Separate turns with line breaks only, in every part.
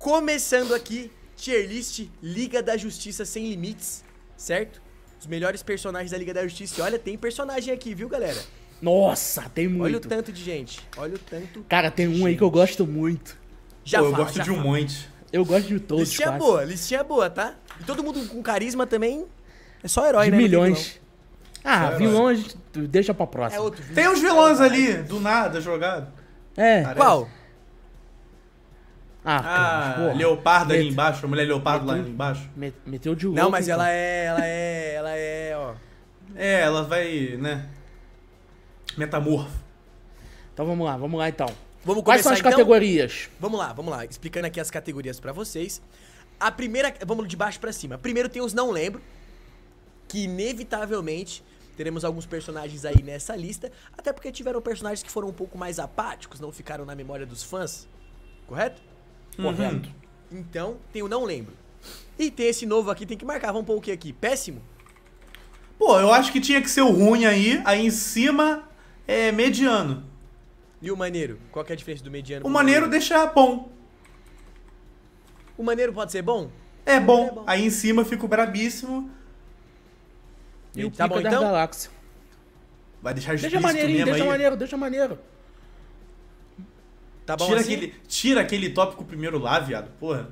Começando aqui, tier list Liga da Justiça Sem Limites, certo? Os melhores personagens da Liga da Justiça. olha, tem personagem aqui, viu, galera? Nossa, tem muito. Olha o tanto de gente. Olha o tanto. Cara, tem um gente. aí que eu gosto muito. Já Pô, eu gosto de fala. um monte. Eu gosto de todos. Listinha quase. boa, listinha boa, tá? E todo mundo com carisma também. É só herói, de né? Milhões. Ah, só vilão a gente deixa pra próxima. É outro, tem uns vilões ali, do nada, jogado. É. Parece. Qual? Ah, ah leopardo ali embaixo, a mulher leopardo meteu, lá embaixo. Meteu de ouro. Não, mas então. ela é, ela é, ela é, ó. É, ela vai, né? Metamorfo. Então vamos lá, vamos lá então. Vamos começar, Quais são as então? categorias? Vamos lá, vamos lá. Explicando aqui as categorias para vocês. A primeira, vamos de baixo para cima. Primeiro tem os não lembro, que inevitavelmente teremos alguns personagens aí nessa lista, até porque tiveram personagens que foram um pouco mais apáticos, não ficaram na memória dos fãs. Correto? Uhum. Então, tem o não lembro. E tem esse novo aqui, tem que marcar. Vamos pôr o que aqui? Péssimo? Pô, eu acho que tinha que ser o ruim aí. Aí em cima é mediano. E o maneiro? Qual é a diferença do mediano? O maneiro deixa bom. O maneiro pode ser bom? É bom. é bom. Aí em cima fica o brabíssimo. E, o tá bom, então? da galáxia. Vai deixar Deixa maneirinho, mesmo deixa aí. maneiro, deixa maneiro. Tá bom tira assim? Aquele, tira aquele tópico primeiro lá, viado, porra.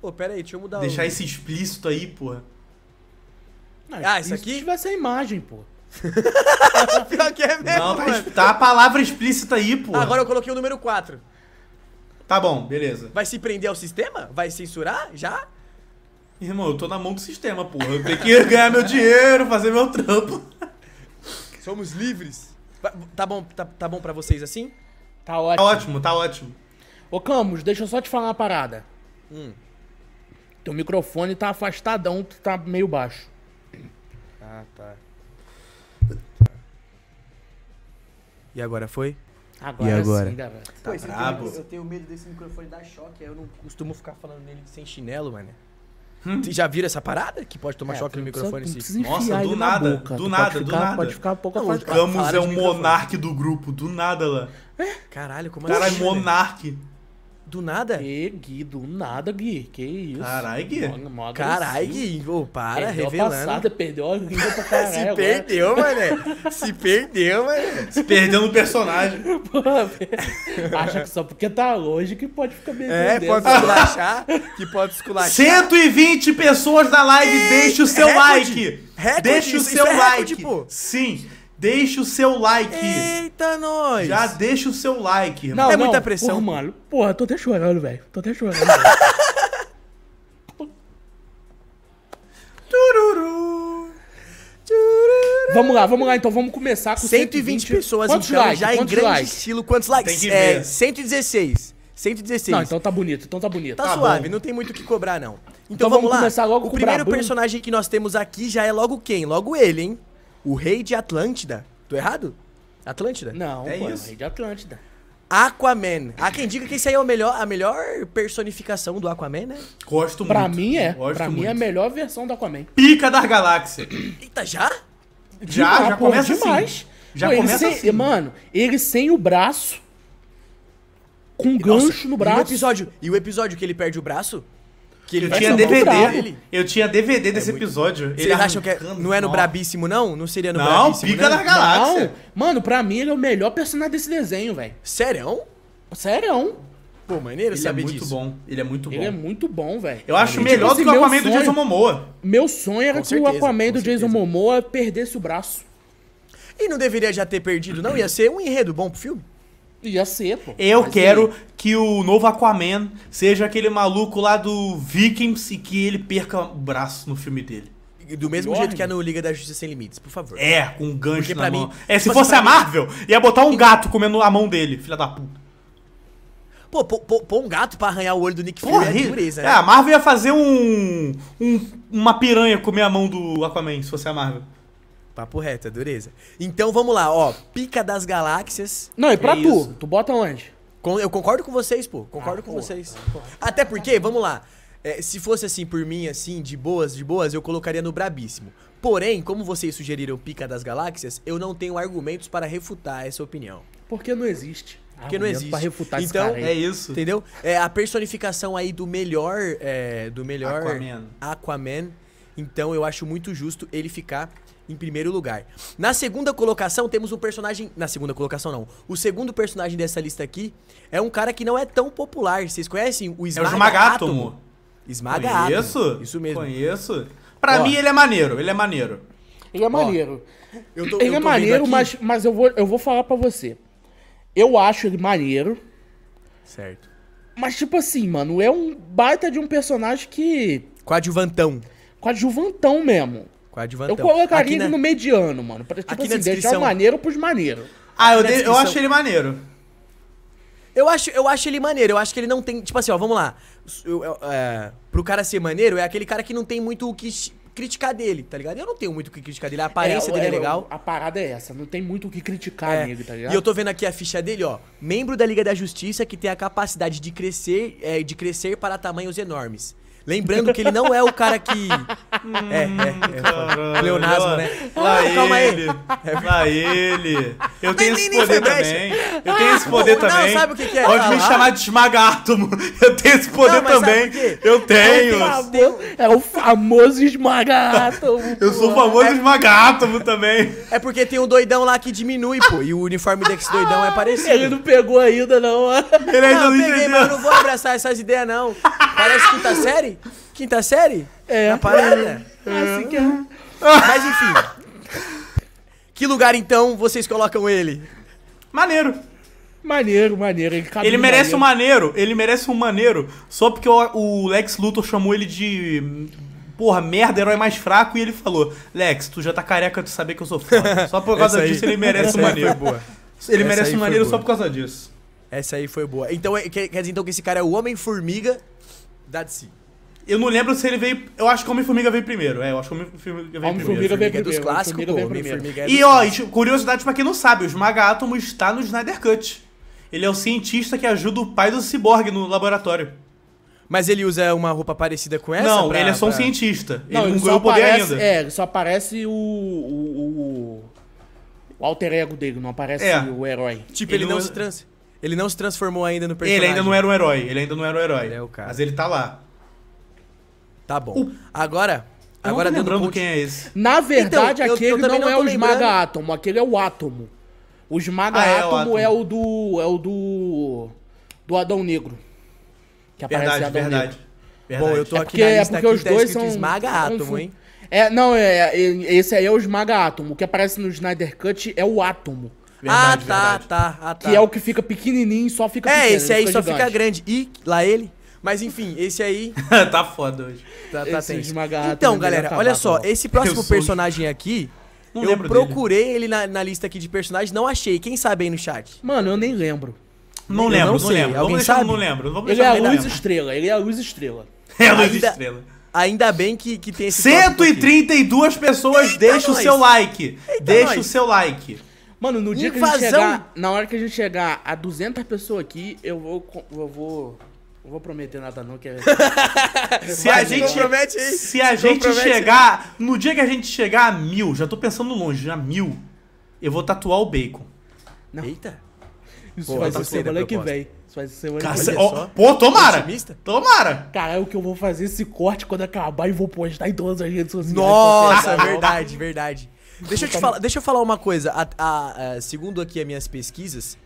Pô, pera aí, deixa eu mudar Deixar o... esse explícito aí, porra. Não, ah, isso aqui? vai ser imagem, pô. Pior que é mesmo, Não, tá mano. tá a palavra explícita aí, pô. Agora eu coloquei o número 4. Tá bom, beleza. Vai se prender ao sistema? Vai censurar? Já? Irmão, eu tô na mão do sistema, porra. Eu tenho que ganhar meu dinheiro, fazer meu trampo. Somos livres. Tá bom, tá, tá bom pra vocês assim? Tá ótimo. Tá ótimo, tá ótimo. Ô, Camus, deixa eu só te falar uma parada. Hum. Teu microfone tá afastadão, tu tá meio baixo. Ah, tá. E agora foi? Agora, e agora? sim, garoto. Tá brabo. Eu tenho, medo desse microfone dar choque, aí eu não costumo ficar falando nele sem chinelo, mano. Hum. Já viram essa parada? Que pode tomar é, choque no microfone se... Nossa, do nada, do tu nada, ficar, do nada. Pode ficar um pouco não, O Camus é o monarque do grupo, do nada lá. Caralho, como Caralho, assim? Caralho, Monark. Do nada? Que, Gui, do nada, Gui. Que isso. Caralho, Gui. Caralho, Gui. Ô, para, perdeu revelando. Passada, perdeu a vida pra caralho. Se perdeu, mané. Se perdeu, mané. Se perdeu no personagem. Pô, acha que só porque tá longe que pode ficar bebendo. É, pode pode esculachar. que pode esculachar. 120 pessoas na live. É, Deixa o seu like. Recorde, Deixa o seu é recorde, like. Pô. Sim. Deixa o seu like. Eita, nós. Já deixa o seu like, irmão. Não, é não, muita pressão. Porra, mano. Porra, tô até chorando, velho. Tô até chorando. Tururu. Tururu. Vamos lá, vamos lá então, vamos começar com 120, 120 pessoas, quantos então, likes? já em grande likes? estilo. Quantos likes? Tem que é, ver. É, 116. 116. Não, então tá bonito, então tá bonito. Tá, tá suave, bom. não tem muito o que cobrar, não. Então, então vamos, vamos, lá. começar logo o com O primeiro Brabão. personagem que nós temos aqui já é logo quem? Logo ele, hein? O rei de Atlântida. Tô errado? Atlântida? Não, é pô, é isso. rei de Atlântida. Aquaman. Há quem diga que isso aí é o melhor, a melhor personificação do Aquaman, né? Gosto pra muito. Pra mim é. Gosto pra mim é a melhor versão do Aquaman. Pica da galáxia. Eita, já? Já, já, já pô, começa assim. demais. Assim. Já pô, começa sem, assim. Mano, ele sem o braço, com um gancho no braço. E o, episódio, e o episódio que ele perde o braço, que ele eu tinha DVD. Eu tinha DVD é desse muito... episódio. Vocês acham que é- não é no Brabíssimo, não? Não seria no não, Brabíssimo? não, Pica né? da Galáxia. Não. Mano, pra mim ele é o melhor personagem desse desenho, velho. Sério? Sério? Pô, maneiro ele é muito disso. bom. Ele é muito bom. Ele é muito bom, velho. Eu acho melhor do que o Aquaman sonho, do Jason Momoa. Meu sonho era com que certeza, o Aquaman do Jason Momoa perdesse o braço. E não deveria já ter perdido, não? Ia ser um enredo bom pro filme. Ia ser, pô. Eu Mas quero que o novo Aquaman seja aquele maluco lá do Vikings e que ele perca o braço no filme dele. Do mesmo jeito que é no Liga da Justiça Sem Limites, por favor. É, com um gancho Porque na mão. é, se fosse a Marvel, mim... ia botar um gato comendo a mão dele, filha da puta. Pô, pô, um gato pra arranhar o olho do Nick Fury é dureza, né? É, a né? Marvel ia fazer um, um uma piranha comer a mão do Aquaman, se fosse a Marvel. Papo reto, é dureza. Então vamos lá, ó. Pica das galáxias. Não, e pra é tu? Isso. Tu bota onde? eu concordo com vocês, pô. Concordo ah, com pô. vocês. Tá, Até porque, vamos lá. É, se fosse assim por mim, assim, de boas, de boas, eu colocaria no Brabíssimo. Porém, como vocês sugeriram Pica das Galáxias, eu não tenho argumentos para refutar essa opinião. Porque não existe. Porque não existe. Pra refutar então, esse cara aí. é isso. Entendeu? É a personificação aí do melhor. É, do melhor. Aquaman. Aquaman então eu acho muito justo ele ficar em primeiro lugar. Na segunda colocação temos um personagem, na segunda colocação não. O segundo personagem dessa lista aqui é um cara que não é tão popular. Vocês conhecem o Esmaga, é o Esmaga Átomo. Isso? Conheço. Isso mesmo. Conheço. Pra Ó. mim ele é maneiro, ele é maneiro. Ele é maneiro. eu tô, ele eu é maneiro, mas, mas eu, vou, eu vou falar pra você. Eu acho ele maneiro. Certo. Mas, tipo assim, mano, é um baita de um personagem que. Coadjuvantão coadjuvantão mesmo.
Coadjuvantão. Eu colocaria na... ele né? no
mediano, mano. Pra, tipo aqui assim, descrição... deixar o maneiro pros maneiros. Ah, eu, eu acho ele maneiro. Eu acho, eu acho ele maneiro, eu acho que ele não tem. Tipo assim, ó, vamos lá. Eu, eu, é, pro cara ser maneiro, é aquele cara que não tem muito o que criticar dele, tá ligado? Eu não tenho muito o que criticar dele, a aparência é, dele é, é legal. a parada é essa, não tem muito o que criticar é. nele, tá ligado? E eu tô vendo aqui a ficha dele, ó. Membro da Liga da Justiça que tem a capacidade de crescer, é, de crescer para tamanhos enormes. Lembrando que ele não é o cara que. Hum, é, é. é Leonasmo, né? Lá ah, calma ele. É aí. Lá ele. Eu tenho esse poder também. Eu tenho esse poder também. É? Pode me chamar de esmagátomo. Eu tenho esse poder também. Eu é tenho. É o famoso esmagátomo. Eu sou o famoso é... esmagátomo também. É porque tem um doidão lá que diminui, pô. E o uniforme desse doidão é ah, parecido. Ele não pegou ainda, não. Ele ainda não, não entendeu. Peguei, mas eu não vou abraçar essas ideias, não. Parece tá série série? Quinta série? É. Na parada? É. Assim que é. Uhum. Mas enfim. que lugar então vocês colocam ele? Maneiro. Maneiro, maneiro. Ele, ele merece maneiro. um maneiro. Ele merece um maneiro. Só porque o, o Lex Luthor chamou ele de porra, merda, herói mais fraco. E ele falou: Lex, tu já tá careca de saber que eu sou foda. Só por causa disso ele merece um maneiro. boa. Ele Essa merece um maneiro só por causa disso. Essa aí foi boa. Então, é, quer, dizer então que esse cara é o Homem-Formiga da DC. Eu não lembro se ele veio. Eu acho que Homem-Formiga veio primeiro. É, eu acho que Homem-Formiga veio Homem é primeiro. Homem-Formiga é dos clássicos, Homem-Formiga E, ó, curiosidade pra quem não sabe: o Esmaga Átomo está no Snyder Cut. Ele é o cientista que ajuda o pai do Cyborg no laboratório. Mas ele usa uma roupa parecida com essa? Não, pra, ele é só um pra... cientista. Não, ele, não ganhou poder ainda. É, só aparece o, o, o, o, alter ego dele, não aparece é. o herói. Tipo, ele, ele não, não se trans... Ele não se transformou ainda no personagem. Ele ainda não era um herói, ele ainda não era um herói. Ele é o cara. Mas ele tá lá. Tá bom. O... Agora. Eu agora não lembrando quem é esse. Na então, verdade, então, aquele eu, eu não, não, é o Esmaga Átomo, aquele é o Átomo. O Esmaga ah, é Átomo, é, o do. é o do. do Adão Negro. Que verdade, Adão verdade. Negro. Verdade. Bom, eu tô é, é porque, aqui na lista é porque os tá dois são Esmaga Átomo, hein? É, não, é, é, esse aí é o Esmaga Átomo. O que aparece no Snyder Cut é o Átomo. Verdade, ah, tá, verdade. tá, ah, tá. Que é o que fica pequenininho, só fica É, pequeno, esse aí só gigante. fica grande. E lá ele? Mas enfim, esse aí. tá foda hoje. Tá, tá tenso. Ah, então, galera, olha só. esse próximo personagem aqui. Não eu procurei dele. ele na, na, lista aqui de personagens, não achei. Quem sabe aí no chat? Mano, eu nem lembro. Não eu lembro, não, não lembro. Alguém Vamos sabe? Não lembro. Vamos ele é a luz estrela, ele é a luz estrela. É a luz ainda, estrela. Ainda bem que, que tem esse 132 pessoas, deixa o seu like. Eita deixa nós. o seu like. Mano, no dia Invasão. que a gente chegar, na hora que a gente chegar a 200 pessoas aqui, eu vou eu vou não vou prometer nada não, que é...
se a gente promete Se a gente promete. chegar...
No dia que a gente chegar a mil, já tô pensando longe, já mil, eu vou tatuar o bacon. Não. Eita. Isso Pô, faz a semana que vem. Isso faz semana Caça... que vem. Oh, pô, tomara! Otimista? Tomara! Cara, é o que eu vou fazer esse corte quando acabar e vou postar em todas as redes sociais. Nossa, verdade, verdade. Deixa eu, te tá falar, deixa eu falar uma coisa. A, a, a, é, segundo aqui as minhas pesquisas,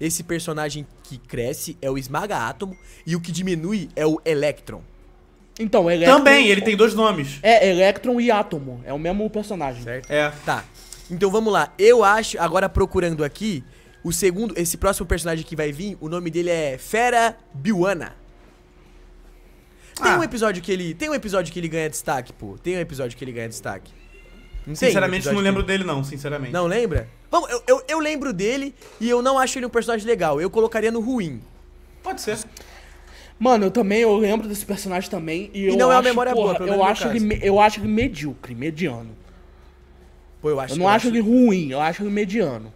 esse personagem que cresce é o Esmaga Átomo e o que diminui é o Electron. Então, Electron... Também, ele tem dois nomes. É, Electron e Átomo. É o mesmo personagem. Certo. É. Tá. Então vamos lá. Eu acho, agora procurando aqui, o segundo, esse próximo personagem que vai vir, o nome dele é Fera Biwana. Tem ah. um episódio que ele, tem um episódio que ele ganha destaque, pô. Tem um episódio que ele ganha destaque sinceramente sinceramente, não lembro dele, não, sinceramente. Não lembra? Vamos, eu, eu, eu, lembro dele e eu não acho ele um personagem legal. Eu colocaria no ruim. Pode ser. Mano, eu também eu lembro desse personagem também. E, e não acho, é uma memória porra, boa, pelo eu acho, ele, eu acho ele medíocre, mediano. Pô, eu acho. Eu não eu acho, acho ele ruim, eu acho ele mediano.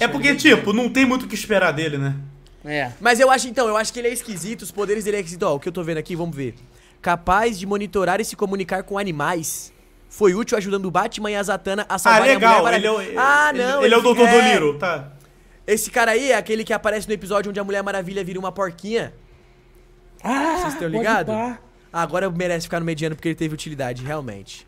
É porque, tipo, não tem muito o que esperar dele, né? É. Mas eu acho, então, eu acho que ele é esquisito, os poderes dele é esquisito. Ó, o que eu tô vendo aqui, vamos ver. Capaz de monitorar e se comunicar com animais foi útil ajudando o Batman e a Zatanna a salvar ah, legal. a Mulher Maravilha. Ele é, o, ah, não. Ele, ele é o ah, é Doutor é... Doliro, tá. Esse cara aí é aquele que aparece no episódio onde a Mulher Maravilha vira uma porquinha. Ah, Vocês estão ligados? Ah, agora merece ficar no mediano porque ele teve utilidade, realmente.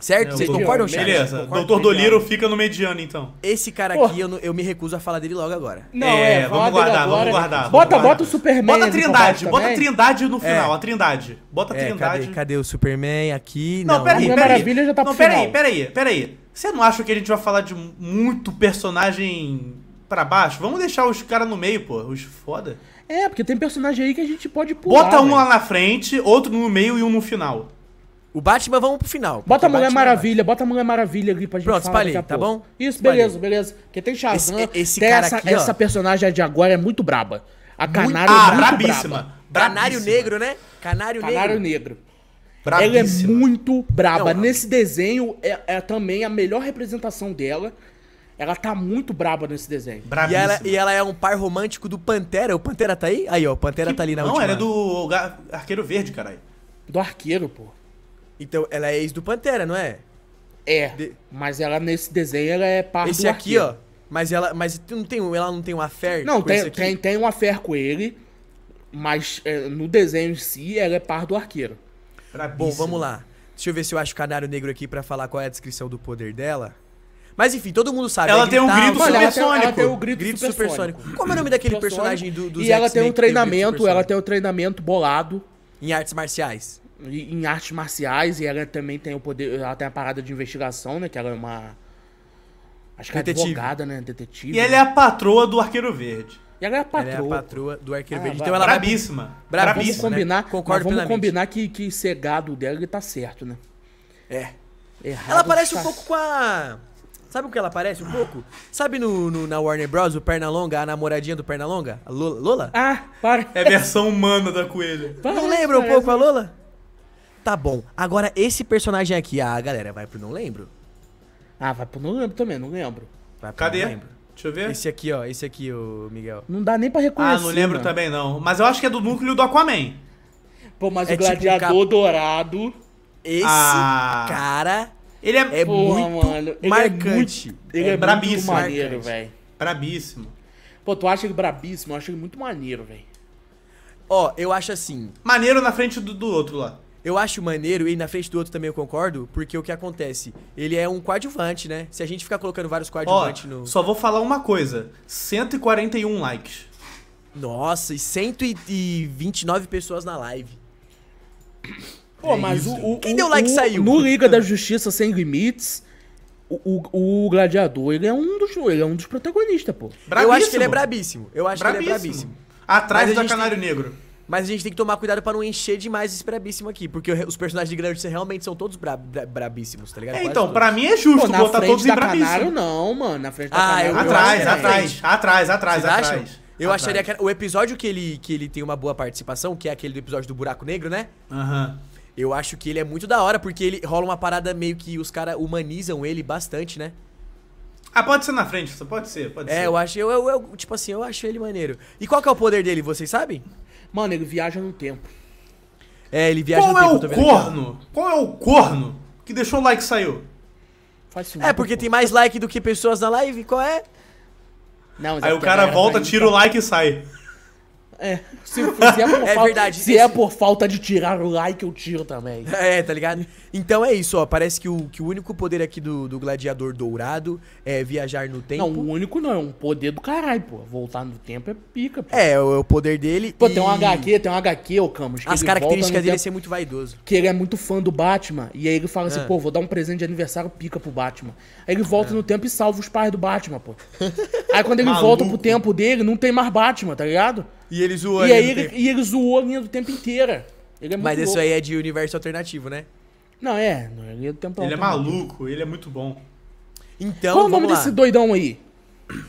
Certo? Vocês concordam, chat? Beleza. Concordo, Doutor Doliro fica no mediano, então. Esse cara aqui, eu, eu me recuso a falar dele logo agora. Não, é, é vamos guardar, agora, vamos guardar. Bota, vamos bota o Superman. Bota a Trindade, bota a Trindade no é. final, é. a Trindade. Bota a Trindade. É, cadê, cadê, o Superman aqui? Não, não peraí, peraí. Maravilha tá não, peraí, peraí, peraí. Você não acha que a gente vai falar de muito personagem pra baixo? Vamos deixar os caras no meio, pô. Os foda. É, porque tem personagem aí que a gente pode pular. Bota um véio. lá na frente, outro no meio e um no final. O Batman, vamos pro final. É bota a Mulher Maravilha, bota a Mulher Maravilha ali pra gente Pronto, falar espalhei, tá bom? Isso, espalhei. beleza, beleza. Porque tem Shazam, esse, esse tem cara essa, aqui, essa personagem de agora é muito braba. A Canário muito, ah, é muito brabíssima. braba. Canário Negro, né? Canário, Canário Negro. É brabíssima. Ela é muito braba. Não, nesse desenho é, é também a melhor representação dela. Ela tá muito braba nesse desenho. E ela, e ela, é um par romântico do Pantera. O Pantera tá aí? Aí, ó, o Pantera que, tá ali na não, última. Não, era é do Arqueiro Verde, caralho. Do Arqueiro, pô. Então, ela é ex do Pantera, não é? É. De... Mas ela nesse desenho ela é parte Esse aqui, ó. Mas ela, mas não tem, ela não tem uma fé Não, tem, tem, tem uma fé com ele, mas é, no desenho em si ela é par do arqueiro. Bom, vamos lá. Deixa eu ver se eu acho o canário negro aqui para falar qual é a descrição do poder dela. Mas enfim, todo mundo sabe. Ela é tem um grito Mano, supersônico. Ela tem, ela tem o grito, grito supersônico. supersônico. Como é o nome daquele personagem do, do E ela tem um treinamento, tem ela tem um treinamento bolado. Em artes marciais em artes marciais e ela também tem o poder, ela tem a parada de investigação, né? Que ela é uma acho que é advogada, né, detetive. E né? ela é a patroa do Arqueiro Verde. E ela é a patroa. Ela é a patroa do Arqueiro é, Verde. Então ela brabíssima. Vai... Brabíssima, vamos né? combinar, né? Concordo vamos combinar que que gado dela ele tá certo, né? É. Errado ela parece tá... um pouco com a Sabe o que ela parece um ah. pouco? Sabe no, no, na Warner Bros, o Pernalonga, a namoradinha do Pernalonga? A Lola? Lola? Ah, para. É versão humana da coelha. Não lembra um pouco a Lola? Tá bom. Agora esse personagem aqui, a ah, galera, vai pro não lembro. Ah, vai pro não lembro também, não lembro. Vai pro Cadê? Não lembro. Deixa eu ver. Esse aqui, ó, esse aqui, o Miguel. Não dá nem pra reconhecer. Ah, não lembro mano. também não. Mas eu acho que é do núcleo do Aquaman. Pô, mas é o tipo gladiador tipo um cap... dourado. Esse ah. cara. Ele é, é porra, muito mano, ele marcante. É muito, ele é, é brabíssimo. Muito maneiro, velho. Brabíssimo. Pô, tu acha ele brabíssimo? Eu acho ele muito maneiro, velho. Ó, eu acho assim. Maneiro na frente do, do outro lá. Eu acho maneiro, e na frente do outro também eu concordo, porque o que acontece? Ele é um coadjuvante, né? Se a gente ficar colocando vários coadjuvantes no. Só vou falar uma coisa: 141 likes. Nossa, e 129 pessoas na live. Pô, é mas o, Quem deu like o, saiu? No Liga da Justiça Sem Limites, o, o, o, Gladiador, ele é um dos, ele é um dos protagonistas, pô. Brabíssimo. Eu acho que ele é brabíssimo. Eu acho brabíssimo. que ele é brabíssimo. Atrás do Canário tem... Negro. Mas a gente tem que tomar cuidado pra não encher demais esse brabíssimo aqui. Porque os personagens de Grand realmente são todos bra bra brabíssimos, tá ligado? É, então, pra mim é justo Pô, botar todos em brabíssimo. Canário, não, mano. Na frente da ah, eu, atrás, eu atrás, atrás, atrás, Vocês atrás, acham? Eu atrás. acharia que o episódio que ele, que ele tem uma boa participação, que é aquele do episódio do buraco negro, né?
Aham. Uhum.
Eu acho que ele é muito da hora, porque ele rola uma parada meio que os caras humanizam ele bastante, né? Ah, pode ser na frente, pode ser, pode é, ser. É, eu acho, eu, eu, eu, tipo assim, eu acho ele maneiro. E qual que é o poder dele, vocês sabem? Mano, ele viaja no tempo. É, ele viaja Qual no é tempo. Qual é o corno? Aqui. Qual é o corno que deixou o like e saiu? Facilmente, é, porque tem mais like do que pessoas na live? Qual é? Não, Aí é o cara tá volta, tira o então. like e sai. É, se, se é, por é falta, verdade. Se é por falta de tirar o like, eu tiro também. É, tá ligado? Então é isso, ó. Parece que o, que o único poder aqui do, do gladiador dourado é viajar no tempo. Não, o único não, é um poder do caralho, pô. Voltar no tempo é pica, pô. É, é o, poder dele. Pô, e... tem um HQ, tem um HQ, ô Camus. As características dele é ser muito vaidoso. Que ele é muito fã do Batman. E aí ele fala assim, ah. assim, pô, vou dar um presente de aniversário pica pro Batman. Aí ele volta ah. no tempo e salva os pais do Batman, pô. aí quando ele volta pro tempo dele, não tem mais Batman, tá ligado? E ele zoou e a linha aí ele, E ele zoou a linha do tempo inteira. É Mas louco. isso aí é de universo alternativo, né? Não, é. Ele, tempo ele é, é tá maluco, ele é muito bom. Então, Qual o nome lá. desse doidão aí?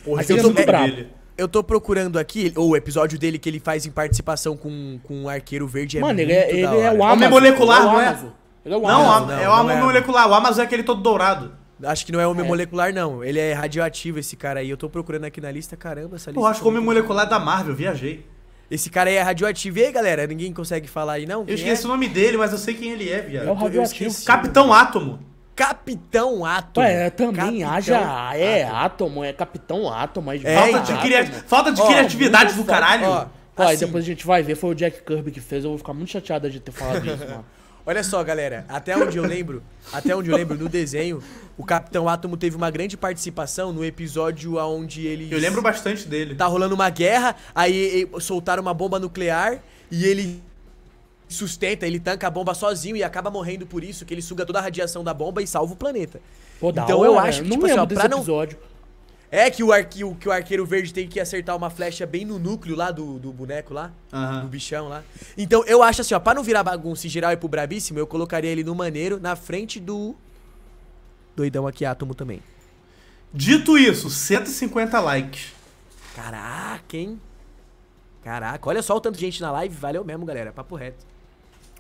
Porra, eu, eu, tô, é, eu tô procurando aqui, ou o episódio dele que ele faz em participação com, com o Arqueiro Verde é Mano, ele, é, ele é o Amazon. molecular, não é? Ele é o Amazon. Não, é o homem é. molecular. O Amazon é aquele todo dourado. Acho que não é homem é. molecular, não. Ele é radioativo, esse cara aí. Eu tô procurando aqui na lista, caramba, essa lista. Pô, acho que homem molecular é da Marvel, viajei. Esse cara aí é radioativo. E aí, galera? Ninguém consegue falar aí, não? eu esqueci é? o nome dele, mas eu sei quem ele é, viado. É o radioativo. Capitão Átomo. Capitão Átomo. Ué, é, também Capitão haja. É, átomo. é Capitão Átomo. É, é falta, de átomo. Criat... falta de criatividade do caralho. Ó, ó assim. depois a gente vai ver. Foi o Jack Kirby que fez. Eu vou ficar muito chateado de ter falado isso, mano. Olha só, galera, até onde eu lembro, até onde eu lembro, no desenho, o Capitão Átomo teve uma grande participação no episódio onde ele. Eu lembro bastante dele. Tá rolando uma guerra, aí soltaram uma bomba nuclear e ele sustenta, ele tanca a bomba sozinho e acaba morrendo por isso, que ele suga toda a radiação da bomba e salva o planeta. Pô, então hora, eu acho que, não tipo assim, ó, pra não. Episódio. É que o, arqueiro, que o arqueiro verde tem que acertar uma flecha bem no núcleo lá do, do boneco lá, uhum. do bichão lá. Então eu acho assim, ó, pra não virar bagunça e geral e pro brabíssimo, eu colocaria ele no maneiro, na frente do doidão aqui, átomo também. Dito isso, 150 likes. Caraca, hein? Caraca, olha só o tanto de gente na live, valeu mesmo, galera, papo reto.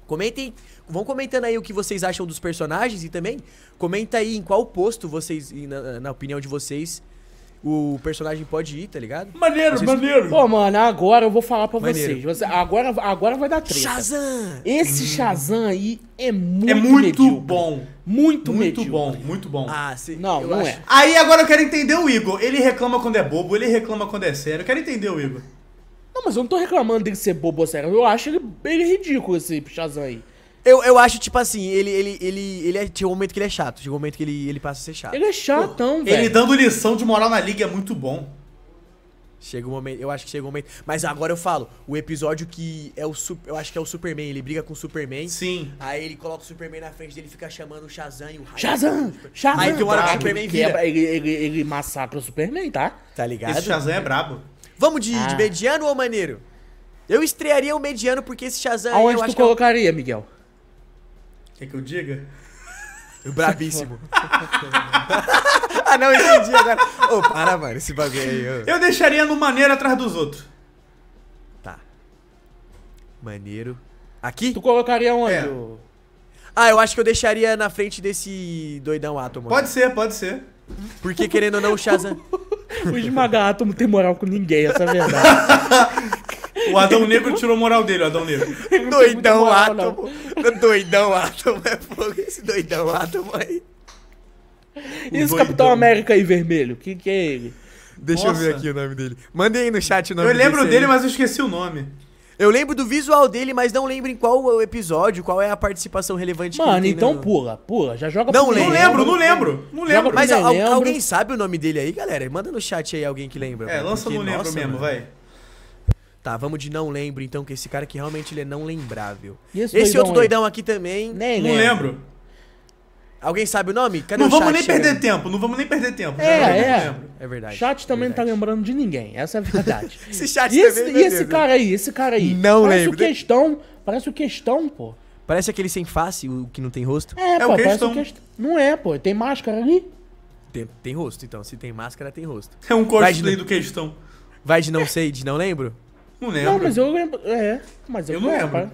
Comentem, vão comentando aí o que vocês acham dos personagens e também comenta aí em qual posto vocês, na, na opinião de vocês, o personagem pode ir, tá ligado? Maneiro, Vocês... maneiro. Pô, mano, agora eu vou falar pra maneiro. vocês. Agora, agora vai dar treta. Shazam! Esse hum. Shazam aí é muito É muito medíocre. bom. Muito, muito bom, muito bom. Ah, sim. Não, eu não acho. é. Aí agora eu quero entender o Igor. Ele reclama quando é bobo, ele reclama quando é sério. Eu quero entender o Igor. Não, mas eu não tô reclamando dele ser bobo ou sério. Eu acho ele, ele ridículo, esse Shazam aí. Eu, eu acho, tipo assim, ele, ele, ele, ele é, um momento que ele é chato. Chega um momento que ele, ele passa a ser chato. Ele é chatão, velho. Ele dando lição de moral na liga é muito bom. Chega um momento, eu acho que chega um momento. Mas agora eu falo, o episódio que é o eu acho que é o Superman, ele briga com o Superman. Sim. Aí ele coloca o Superman na frente dele, fica chamando o Shazam e o Raio. Shazam! Shazam! Aí tem uma hora que o Superman é vira. Ele, ele, ele massacra o Superman, tá? Tá ligado? Esse Shazam é brabo. Vamos de, ah. de mediano ou maneiro? Eu estrearia o mediano porque esse Shazam Aonde aí, eu tu colocaria, é o... Miguel? Quer que eu diga? Brabíssimo. ah, não entendi agora. Ô, oh, para, mano, esse bagulho aí. Oh. Eu deixaria no maneiro atrás dos outros. Tá. Maneiro. Aqui? Tu colocaria onde? É. Ah, eu acho que eu deixaria na frente desse doidão átomo. Pode né? ser, pode ser. Porque querendo ou não, o Shazam. o esmaga átomo tem moral com ninguém, essa é a verdade. O Adão Negro tirou a moral dele, o Adão Negro. Doidão moral, átomo. Não. Doidão átomo é fogo esse doidão átomo aí. E esse Capitão América aí vermelho? Quem que é ele? Deixa Nossa. eu ver aqui o nome dele. Mandei aí no chat o nome dele. Eu lembro dele, aí. mas eu esqueci o nome. Eu lembro do visual dele, mas não lembro em qual episódio, qual é a participação relevante Mano, tem, então né? pula, pula, já joga não pro lembro, lembro, Não lembro, não lembro, Mas al lembro. alguém sabe o nome dele aí, galera? Manda no chat aí alguém que lembra. É, lança no lembro mesmo, mano. vai. Tá, vamos de não lembro, então, que esse cara aqui realmente ele é não lembrável. esse, esse doidão outro doidão aqui também. Nem não lembro. lembro. Alguém sabe o nome? Cadê não o vamos nem perder tempo, não vamos nem perder tempo. É, é. É verdade. Chat também verdade. não tá lembrando de ninguém, essa é a verdade. esse chat e tá esse, também, e esse cara aí, esse cara aí. Não parece lembro. Parece o questão, parece o questão, pô. Parece aquele sem face, o que não tem rosto. É, é pô, o parece o questão. Não é, pô, tem máscara ali. Tem, tem rosto, então. Se tem máscara, tem rosto. É um cosplay do questão. Vai de não sei, de não lembro? Não lembro. Não, mas eu lembro. É, mas eu, eu não lembro. lembro.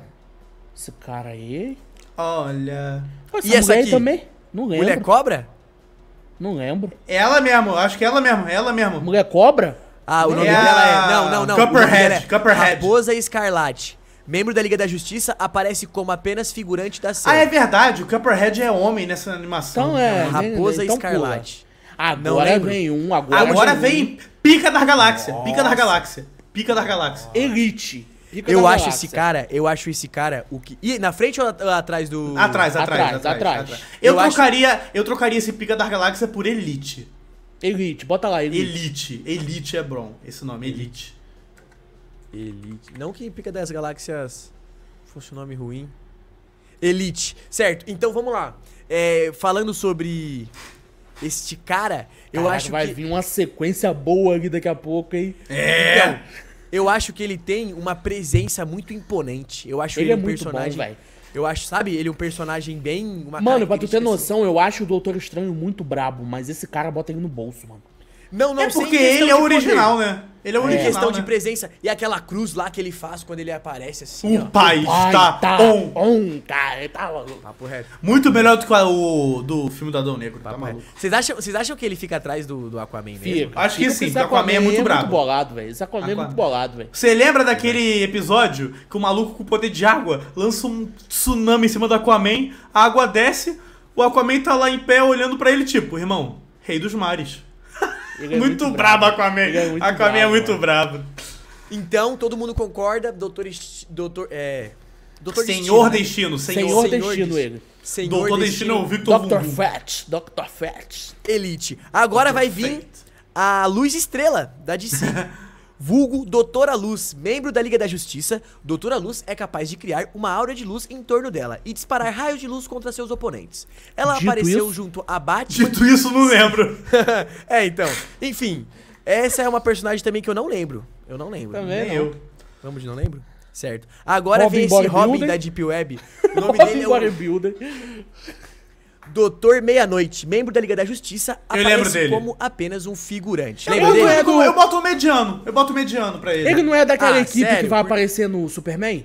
Esse cara aí. Olha. essa e essa aqui? também? Não lembro. Mulher cobra? Não lembro. Ela mesmo, acho que ela mesmo, ela mesmo. Mulher cobra? Ah, o nome é dela é. Não, não, não. Copperhead, é Copperhead. Raposa Escarlate. Membro da Liga da Justiça aparece como apenas figurante da série. Ah, é verdade, o Copperhead é homem nessa animação. Então é. Raposa então Escarlate. Pula. Agora não vem um, agora. Agora vem Pica da Galáxia. Nossa. Pica da Galáxia. Pica da Galáxia. Elite. Pica eu acho galáxia. esse cara, eu acho esse cara o que. E na frente ou atrás do. Atrás, atrás, atrás. atrás, atrás. atrás. Eu, eu, trocaria, acho... eu trocaria esse Pica da Galáxia por Elite. Elite, bota lá, Elite. Elite, Elite é Bron, esse nome, Elite. Elite. Não que Pica das Galáxias fosse um nome ruim. Elite. Certo, então vamos lá. É, falando sobre este cara, eu acho vai que. Vai vir uma sequência boa ali daqui a pouco, hein? É! Então, eu acho que ele tem uma presença muito imponente. Eu acho ele, ele é um muito personagem. Bom, eu acho, sabe, ele é um personagem bem. mano, pra tu ter assim. noção, assim. eu acho o Doutor Estranho muito brabo, mas esse cara bota ele no bolso, mano. Não, não, é porque ele é o original, poder. né? Ele é o é. original. Em questão de né? presença. E aquela cruz lá que ele faz quando ele aparece assim. O ó. pai está tá on. On, cara. Tá Papo reto. Muito melhor do que o do filme do Adão Negro. Tá Papo tá maluco. Vocês acham, vocês acham que ele fica atrás do, do Aquaman mesmo? Fica. Acho que sim, porque Aquaman, é Aquaman é muito brabo. É muito bolado, velho. Esse Aquaman, Aquaman é muito bolado, velho. Você lembra daquele episódio que o maluco com o poder de água lança um tsunami em cima do Aquaman, a água desce, o Aquaman tá lá em pé olhando para ele, tipo, irmão, rei dos mares.
É muito, muito brabo,
Aquaman. Ele é muito Aquaman é brabo, é muito mano. brabo. Então, todo mundo concorda, doutor... Doutor... É... Doutor Senhor Destino. Destino. Senhor, Senhor Destino, ele. Senhor Doutor Destino, é o Victor Dr. Fett. Dr. Fett. Elite. Agora Dr. vai vir Fett. a Luz Estrela, da DC. vulgo Doutora Luz, membro da Liga da Justiça, Doutora Luz é capaz de criar uma aura de luz em torno dela e disparar raios de luz contra seus oponentes. Ela Dito apareceu isso? junto a Batman... Dito isso, não lembro. é, então. Enfim, essa é uma personagem também que eu não lembro. Eu não lembro. Também não. eu. Vamos de não lembro? Certo. Agora Robin vem esse Robin da Deep Web. O nome Robin dele é o... Doutor Meia-Noite, membro da Liga da Justiça, eu aparece como apenas um figurante. Eu boto, dele? É eu boto o mediano. Eu boto o mediano pra ele. Ele não é daquela ah, equipe sério? que vai Por... aparecer no Superman?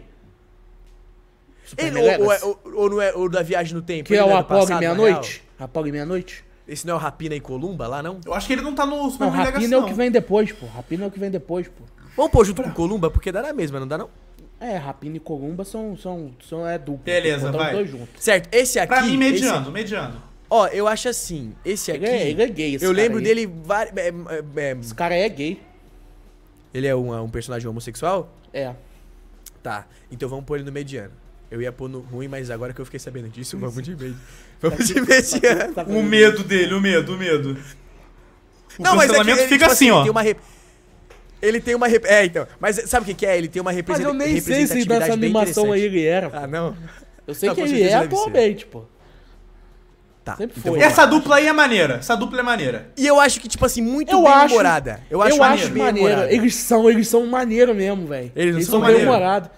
Ele, ou, é, ou, ou, não é o da Viagem no Tempo? Que ele é o é Apog Meia-Noite? Apog Meia-Noite? Esse não é o Rapina e Columba lá, não? Eu acho que ele não tá no Superman não, Rapina é o que vem depois, pô. Rapina é o que vem depois, pô. Vamos pôr junto com Columba, porque dá na mesma, não dá não? É, Rapina e Columba são, são, são é dupla Beleza, vai. Dois juntos. Certo, esse aqui. Pra mim, mediano, mediando. Ó, eu acho assim, esse aqui. Ele é, ele é gay, esse Eu lembro aí. dele. Var... É, é, é Esse cara é gay. Ele é um, um personagem homossexual? É. Tá, então vamos pôr ele no mediano. Eu ia pôr no ruim, mas agora que eu fiquei sabendo disso, vamos de mediano. Tá vamos de tá mediano. Tá o medo dele, o medo, o medo. O não, cancelamento mas é que ele, fica tipo assim, assim ó. Tem uma rep... Ele tem uma. Rep... É, então. Mas sabe o que, que é? Ele tem uma represent... Mas eu nem sei se dessa animação aí ele era. Pô. Ah, não. Eu sei não, tá, que ele é atualmente, pô. Tá. Então, essa dupla aí é maneira. Essa dupla é maneira. E eu acho que, tipo assim, muito eu bem acho, humorada. Eu acho, eu acho maneira. Eles são, eles são maneiro mesmo, velho. Eles, eles são, são bem humorados.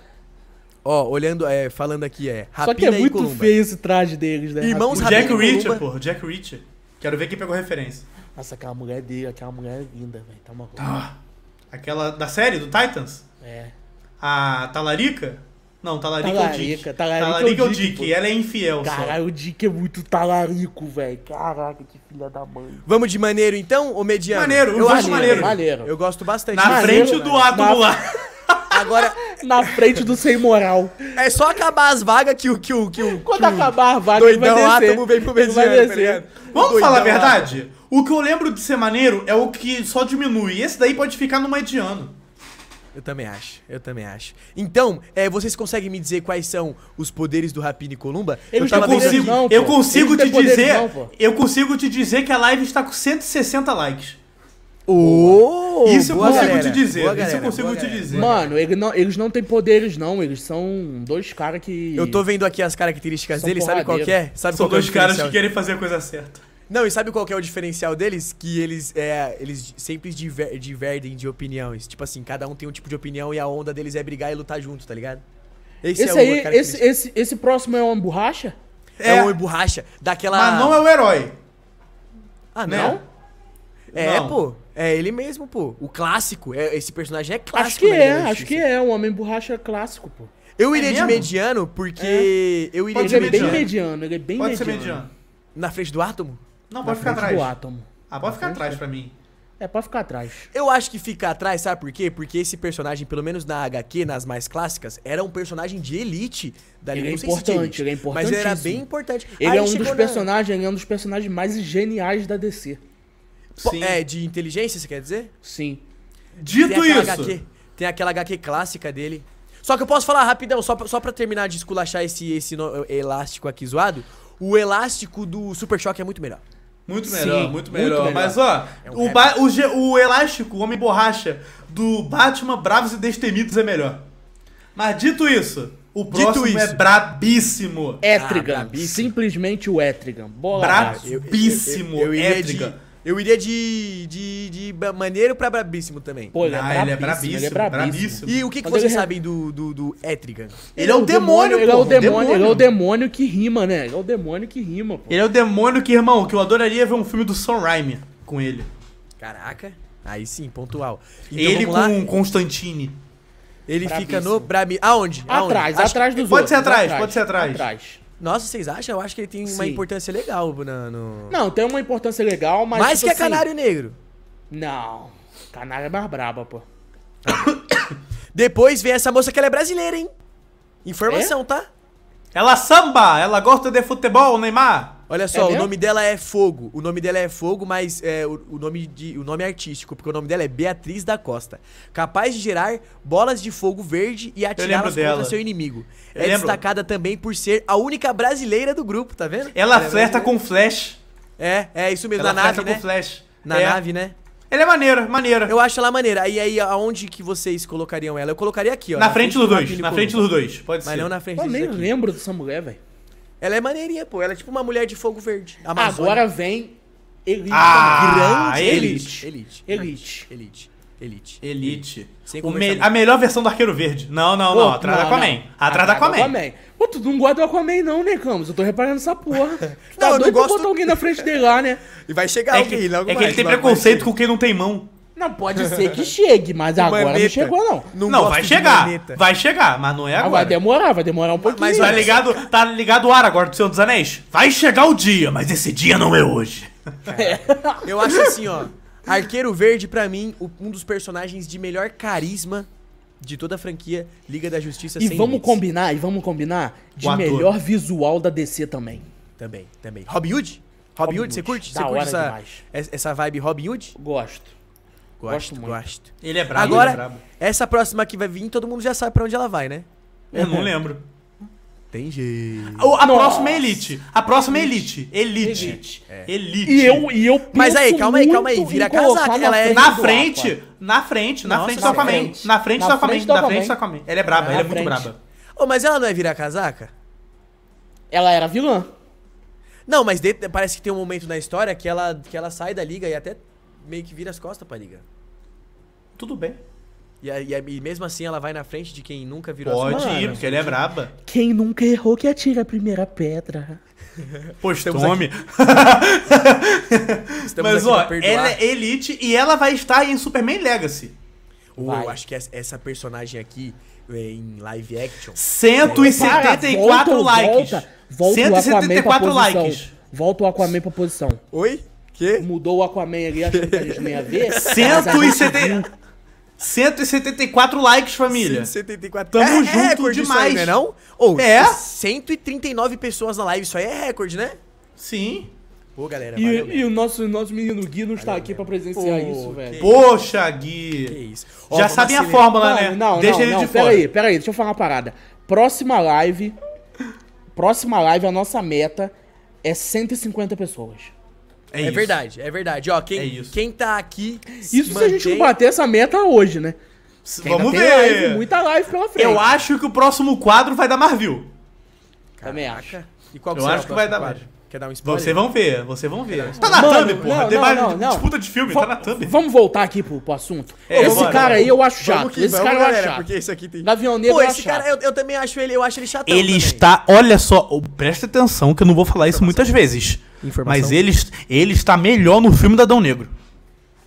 Ó, olhando, é, falando aqui, é. Rapina Só que é muito Columba. feio esse traje deles, né? Irmãos Rapina Jack Reacher, pô. Jack Reacher. Quero ver quem pegou referência. Nossa, aquela mulher dele, aquela mulher é linda, velho. Tá coisa. Tá. Aquela da série, do Titans? É. A Talarica? Não, Talarica, é o Dick. Talarica, talarica é o Dick, Dick ela é infiel Caralho, o Dick é muito talarico, velho. Caraca, que filha da mãe. Vamos de maneiro então, ou mediano? Maneiro, eu, eu gosto maneiro. maneiro. Eu gosto bastante. Na maneiro, frente do átomo lá. Agora. Na frente do sem moral. É só acabar as vagas que o. Que o, que Quando que acabar a vaga, doidão vai descer. átomo vem pro mediano, tá Vamos doidão falar a verdade? Átomo. O que eu lembro de ser maneiro é o que só diminui. Esse daí pode ficar no mediano. Eu também acho, eu também acho. Então, é, vocês conseguem me dizer quais são os poderes do Rapini Columba? eu eu, consigo, não, eu consigo te dizer, não, eu consigo te dizer que a live está com 160 likes. Oh, isso eu consigo galera, te dizer. galera, isso eu consigo te dizer. Mano, ele não, eles não têm poderes, não. Eles são dois caras que. Eu tô vendo aqui as características deles, sabe qual é? Sabe são qual é dois é caras que querem fazer a coisa certa. Não, e sabe qual é o diferencial deles? Que eles, é, eles sempre diver, divergem de opiniões. Tipo assim, cada um tem um tipo de opinião e a onda deles é brigar e lutar junto, tá ligado? Esse, é esse é aí, esse, esse, esse próximo é uma borracha? É, é uma borracha. Daquela. Mas não é o herói. Ah, não? É, não. pô. É ele mesmo, pô. O clássico. É, esse personagem é clássico. Né, é, acho que é, acho que é. O Homem Borracha clássico, pô. Eu é iria é de mediano porque. É. Eu iria pode de ser mediano. bem mediano. Ele é bem pode mediano. Pode ser mediano. Na frente do átomo? Não, Na pode ficar atrás. do átomo. Ah, pode Na ficar atrás pra mim. É, pode ficar atrás. Eu acho que fica atrás, sabe por quê? Porque esse personagem, pelo menos na HQ, nas mais clássicas, era um personagem de elite da Ele é importante, ele é importante. Mas ele era bem importante. Ele Aí é um dos na... personagens, ele é um dos personagens mais geniais da DC. Sim. É, de inteligência, você quer dizer? Sim. Dito tem isso. HQ, tem aquela HQ clássica dele. Só que eu posso falar rapidão, só pra, só pra terminar de esculachar esse, esse no, elástico aqui zoado. O elástico do Super Choque é muito melhor. Muito melhor, Sim, muito melhor, muito melhor. Mas ó, é um o, o, o elástico, o homem borracha do Batman Bravos e Destemidos é melhor. Mas dito isso, o próximo é isso, é brabíssimo. Etrigan. Ah, brabíssimo. Simplesmente o Etrigan. Bola brabíssimo. Eu, eu, eu, eu Etrigan. Eu iria de, de, de maneiro pra brabíssimo também. Pô, ele, é, ah, ele é brabíssimo, ele é brabíssimo. E o que, que vocês é- sabem do, do, do Etrigan? Ele, ele, é, é o demônio, demônio, ele, é o demônio, demônio. ele é o demônio que rima, né? Ele é o demônio que rima, pô. Ele é o demônio que, irmão, que eu adoraria ver um filme do Sonrime com ele. Caraca, aí sim, pontual. Então, ele com Constantine. Ele fica no... Brabi... Aonde? Aonde? Atrás, Acho... atrás dos pode outros. Ser atrás, atrás, pode ser atrás, pode ser atrás. Nossa, vocês acham? Eu acho que ele tem Sim. uma importância legal na, no... Não, tem uma importância legal, mas. Mais tipo que assim... Canário Negro. Não. Canário é mais braba, pô. Depois vem essa moça que ela é brasileira, hein? Informação, é? tá? Ela samba! Ela gosta de futebol, Neymar! Olha só, é o nome dela é Fogo. O nome dela é Fogo, mas é o, o, nome de, o nome artístico, porque o nome dela é Beatriz da Costa. Capaz de gerar bolas de fogo verde e atirá-las contra seu inimigo. Eu é lembro. destacada também por ser a única brasileira do grupo, tá vendo? Ela, ela é flerta é com Flash. É, é isso mesmo, ela na nave, com né? Flash. Na é. nave, né? Ela é maneira, maneira. Eu acho ela maneira. E aí, aonde que vocês colocariam ela? Eu colocaria aqui, ó. Na, na frente, frente, do na frente do dois. pode Mas ser. Mas não na frente do Eu nem aqui. lembro dessa mulher, velho. Ela é maneirinha, pô. Ela é tipo uma mulher de fogo verde. Amazônia. Agora vem Elite. Ah, grande Elite. Elite. Elite. Elite. Elite. Elite. Me a melhor versão do Arqueiro Verde. Não, não, não. Atrás da Aquaman. Atrás da Aquaman. Pô, tu não gosta do Aquaman não, né, Camus? Eu tô reparando essa porra. Tá não, doido eu não gosto... pra botar alguém na frente dele lá, né? E vai chegar é alguém. Que, é que ele tem preconceito com quem não tem mão. Não, pode ser que chegue, mas agora não chegou, não. Não, Não, vai chegar. maneta. Vai chegar, mas não é Ah, vai demorar, vai demorar um pouquinho. Mas tá ligado, tá ligado o ar agora do Senhor dos Anéis? Vai chegar o dia, mas esse dia não é hoje. É. Eu acho assim, ó. Arqueiro Verde, pra mim, um dos personagens de melhor carisma de toda a franquia Liga da Justiça E sem vamos limites. combinar, e vamos combinar de melhor visual da DC também. Também, também. Robin Hood? Robin Robin Hood, você curte? Você curte essa, essa vibe Robin Hood? Gosto. Gosto, gosto. gosto. Ele é brabo. Agora, é brabo. essa próxima que vai vir, todo mundo já sabe pra onde ela vai, né? Eu não lembro. Tem jeito. A, a próxima é Elite. A próxima é Elite. Elite. Elite. É. elite. E eu, e eu Mas aí, calma aí, calma aí. Vira casaca. Ela é na frente, na frente, na frente, Nossa, na frente, na frente, na frente, na frente, na frente. Ela é braba, ela é muito braba. Oh, mas ela não é virar casaca? Ela era vilã. Não, mas de, parece que tem um momento na história que ela, que ela sai da liga e até meio que vira as costas pra liga. Tudo bem. E, e, e mesmo assim ela vai na frente de quem nunca virou Pode as costas. Pode ir, porque ela é braba. Quem nunca errou que atira a primeira pedra. Pois tome. Mas ó, ela é elite e ela vai estar em Superman Legacy. Oh, eu acho que essa personagem aqui é, em live action. 174 Para, volta, likes. Volta, volta 174 likes. Volta o Aquaman pra posição. Oi? Que? Mudou o Aquaman ali, acho que a gente não ia ver. 170... 174 likes, família. 174. Tamo é, junto é demais. aí, não é não? Ou, é. 139 pessoas na live, isso aí é recorde, né? Sim. Pô, galera, e, e, o nosso, nosso menino Gui não valeu está aqui para presenciar Pô, isso, velho. Poxa, Gui. Que isso.
Ó, Já sabem a fórmula, não, né? Não, deixa não, ele não, de pera fora. Aí,
pera aí, deixa eu falar uma parada. Próxima live, próxima live, a nossa meta é 150 pessoas. É, é verdade, é verdade. Ó, quem, é isso. quem tá aqui. Isso mantém... se a gente não bater essa meta hoje, né? Quem tá Vamos ver. Live, muita live pela frente. Eu acho que o próximo quadro vai dar Marvel. E qual que Eu acho que vai dar Marvel. Quer dar um spoiler? Vocês vão ver, vocês vão ver. Tá na Mano, thumb, porra. Não, Tem mais não, não. disputa de filme, v tá na thumb. Vamos voltar aqui pro, pro assunto. É, esse cara aí eu acho chato. Que, esse cara galera, eu acho Porque esse aqui tem... Gavião Pô, esse cara, eu, eu, também acho ele, eu acho ele chato. Ele também. está, olha só, presta atenção que eu não vou falar isso muitas vezes. Informação. Mas ele, ele está melhor no filme da Dão Negro.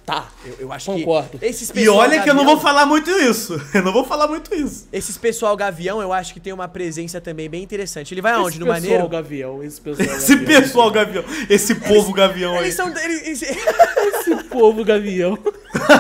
Tá, eu, eu acho Concordo. que. concordo. e olha Gavião, que eu não vou falar muito isso. Eu não vou falar muito isso. Esses pessoal Gavião, eu acho que tem uma presença também bem interessante. Ele vai aonde? Esse no pessoal maneiro? Gavião, esse pessoal Esse pessoal Gavião. Esse eles, povo Gavião eles aí. São, eles, esse povo Gavião.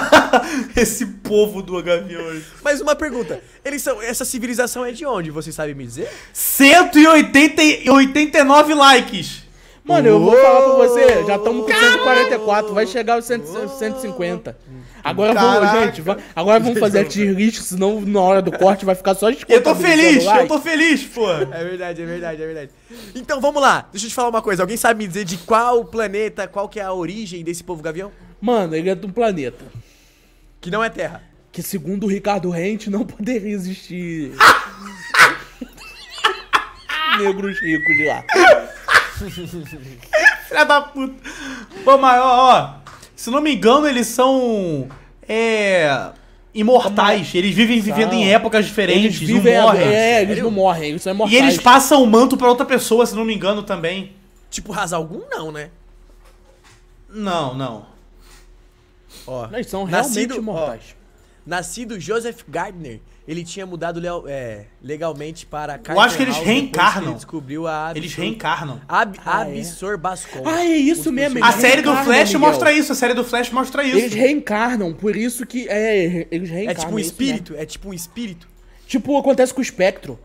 esse povo do Gavião aí. Mas uma pergunta: eles são, essa civilização é de onde? Você sabe me dizer? 189 likes. Mano, eu vou falar pra você, já estamos com 144, vai chegar os 150. Agora Caraca. vamos, gente, agora vamos fazer a tier list, senão na hora do corte vai ficar só gente. Eu tô feliz, eu tô feliz, pô. É verdade, é verdade, é verdade. Então vamos lá, deixa eu te falar uma coisa, alguém sabe me dizer de qual planeta, qual que é a origem desse povo gavião? Mano, ele é de um planeta. Que não é Terra. Que segundo o Ricardo Rente não poderia existir. Negros ricos de lá. Filha da puta. Pô, mas ó, se não me engano, eles são. É. Imortais. Eles vivem vivendo em épocas diferentes. Eles vivem, não morrem. É, eles não morrem, eles são E eles passam o manto pra outra pessoa, se não me engano, também. Tipo, razão algum não, né? Não, não. Ó, eles são realmente Nascido- imortais. nascido Joseph Gardner ele tinha mudado é, legalmente para Carter Eu acho que eles reencarnam. Que ele descobriu a Absor, eles reencarnam. Ab ah, é? Bascom. Ah, é isso mesmo. A série do Flash Miguel. mostra isso, a série do Flash mostra isso. Eles reencarnam, por isso que é, é eles reencarnam. É tipo um é né? espírito, é, é tipo um espírito. Tipo acontece com o Espectro.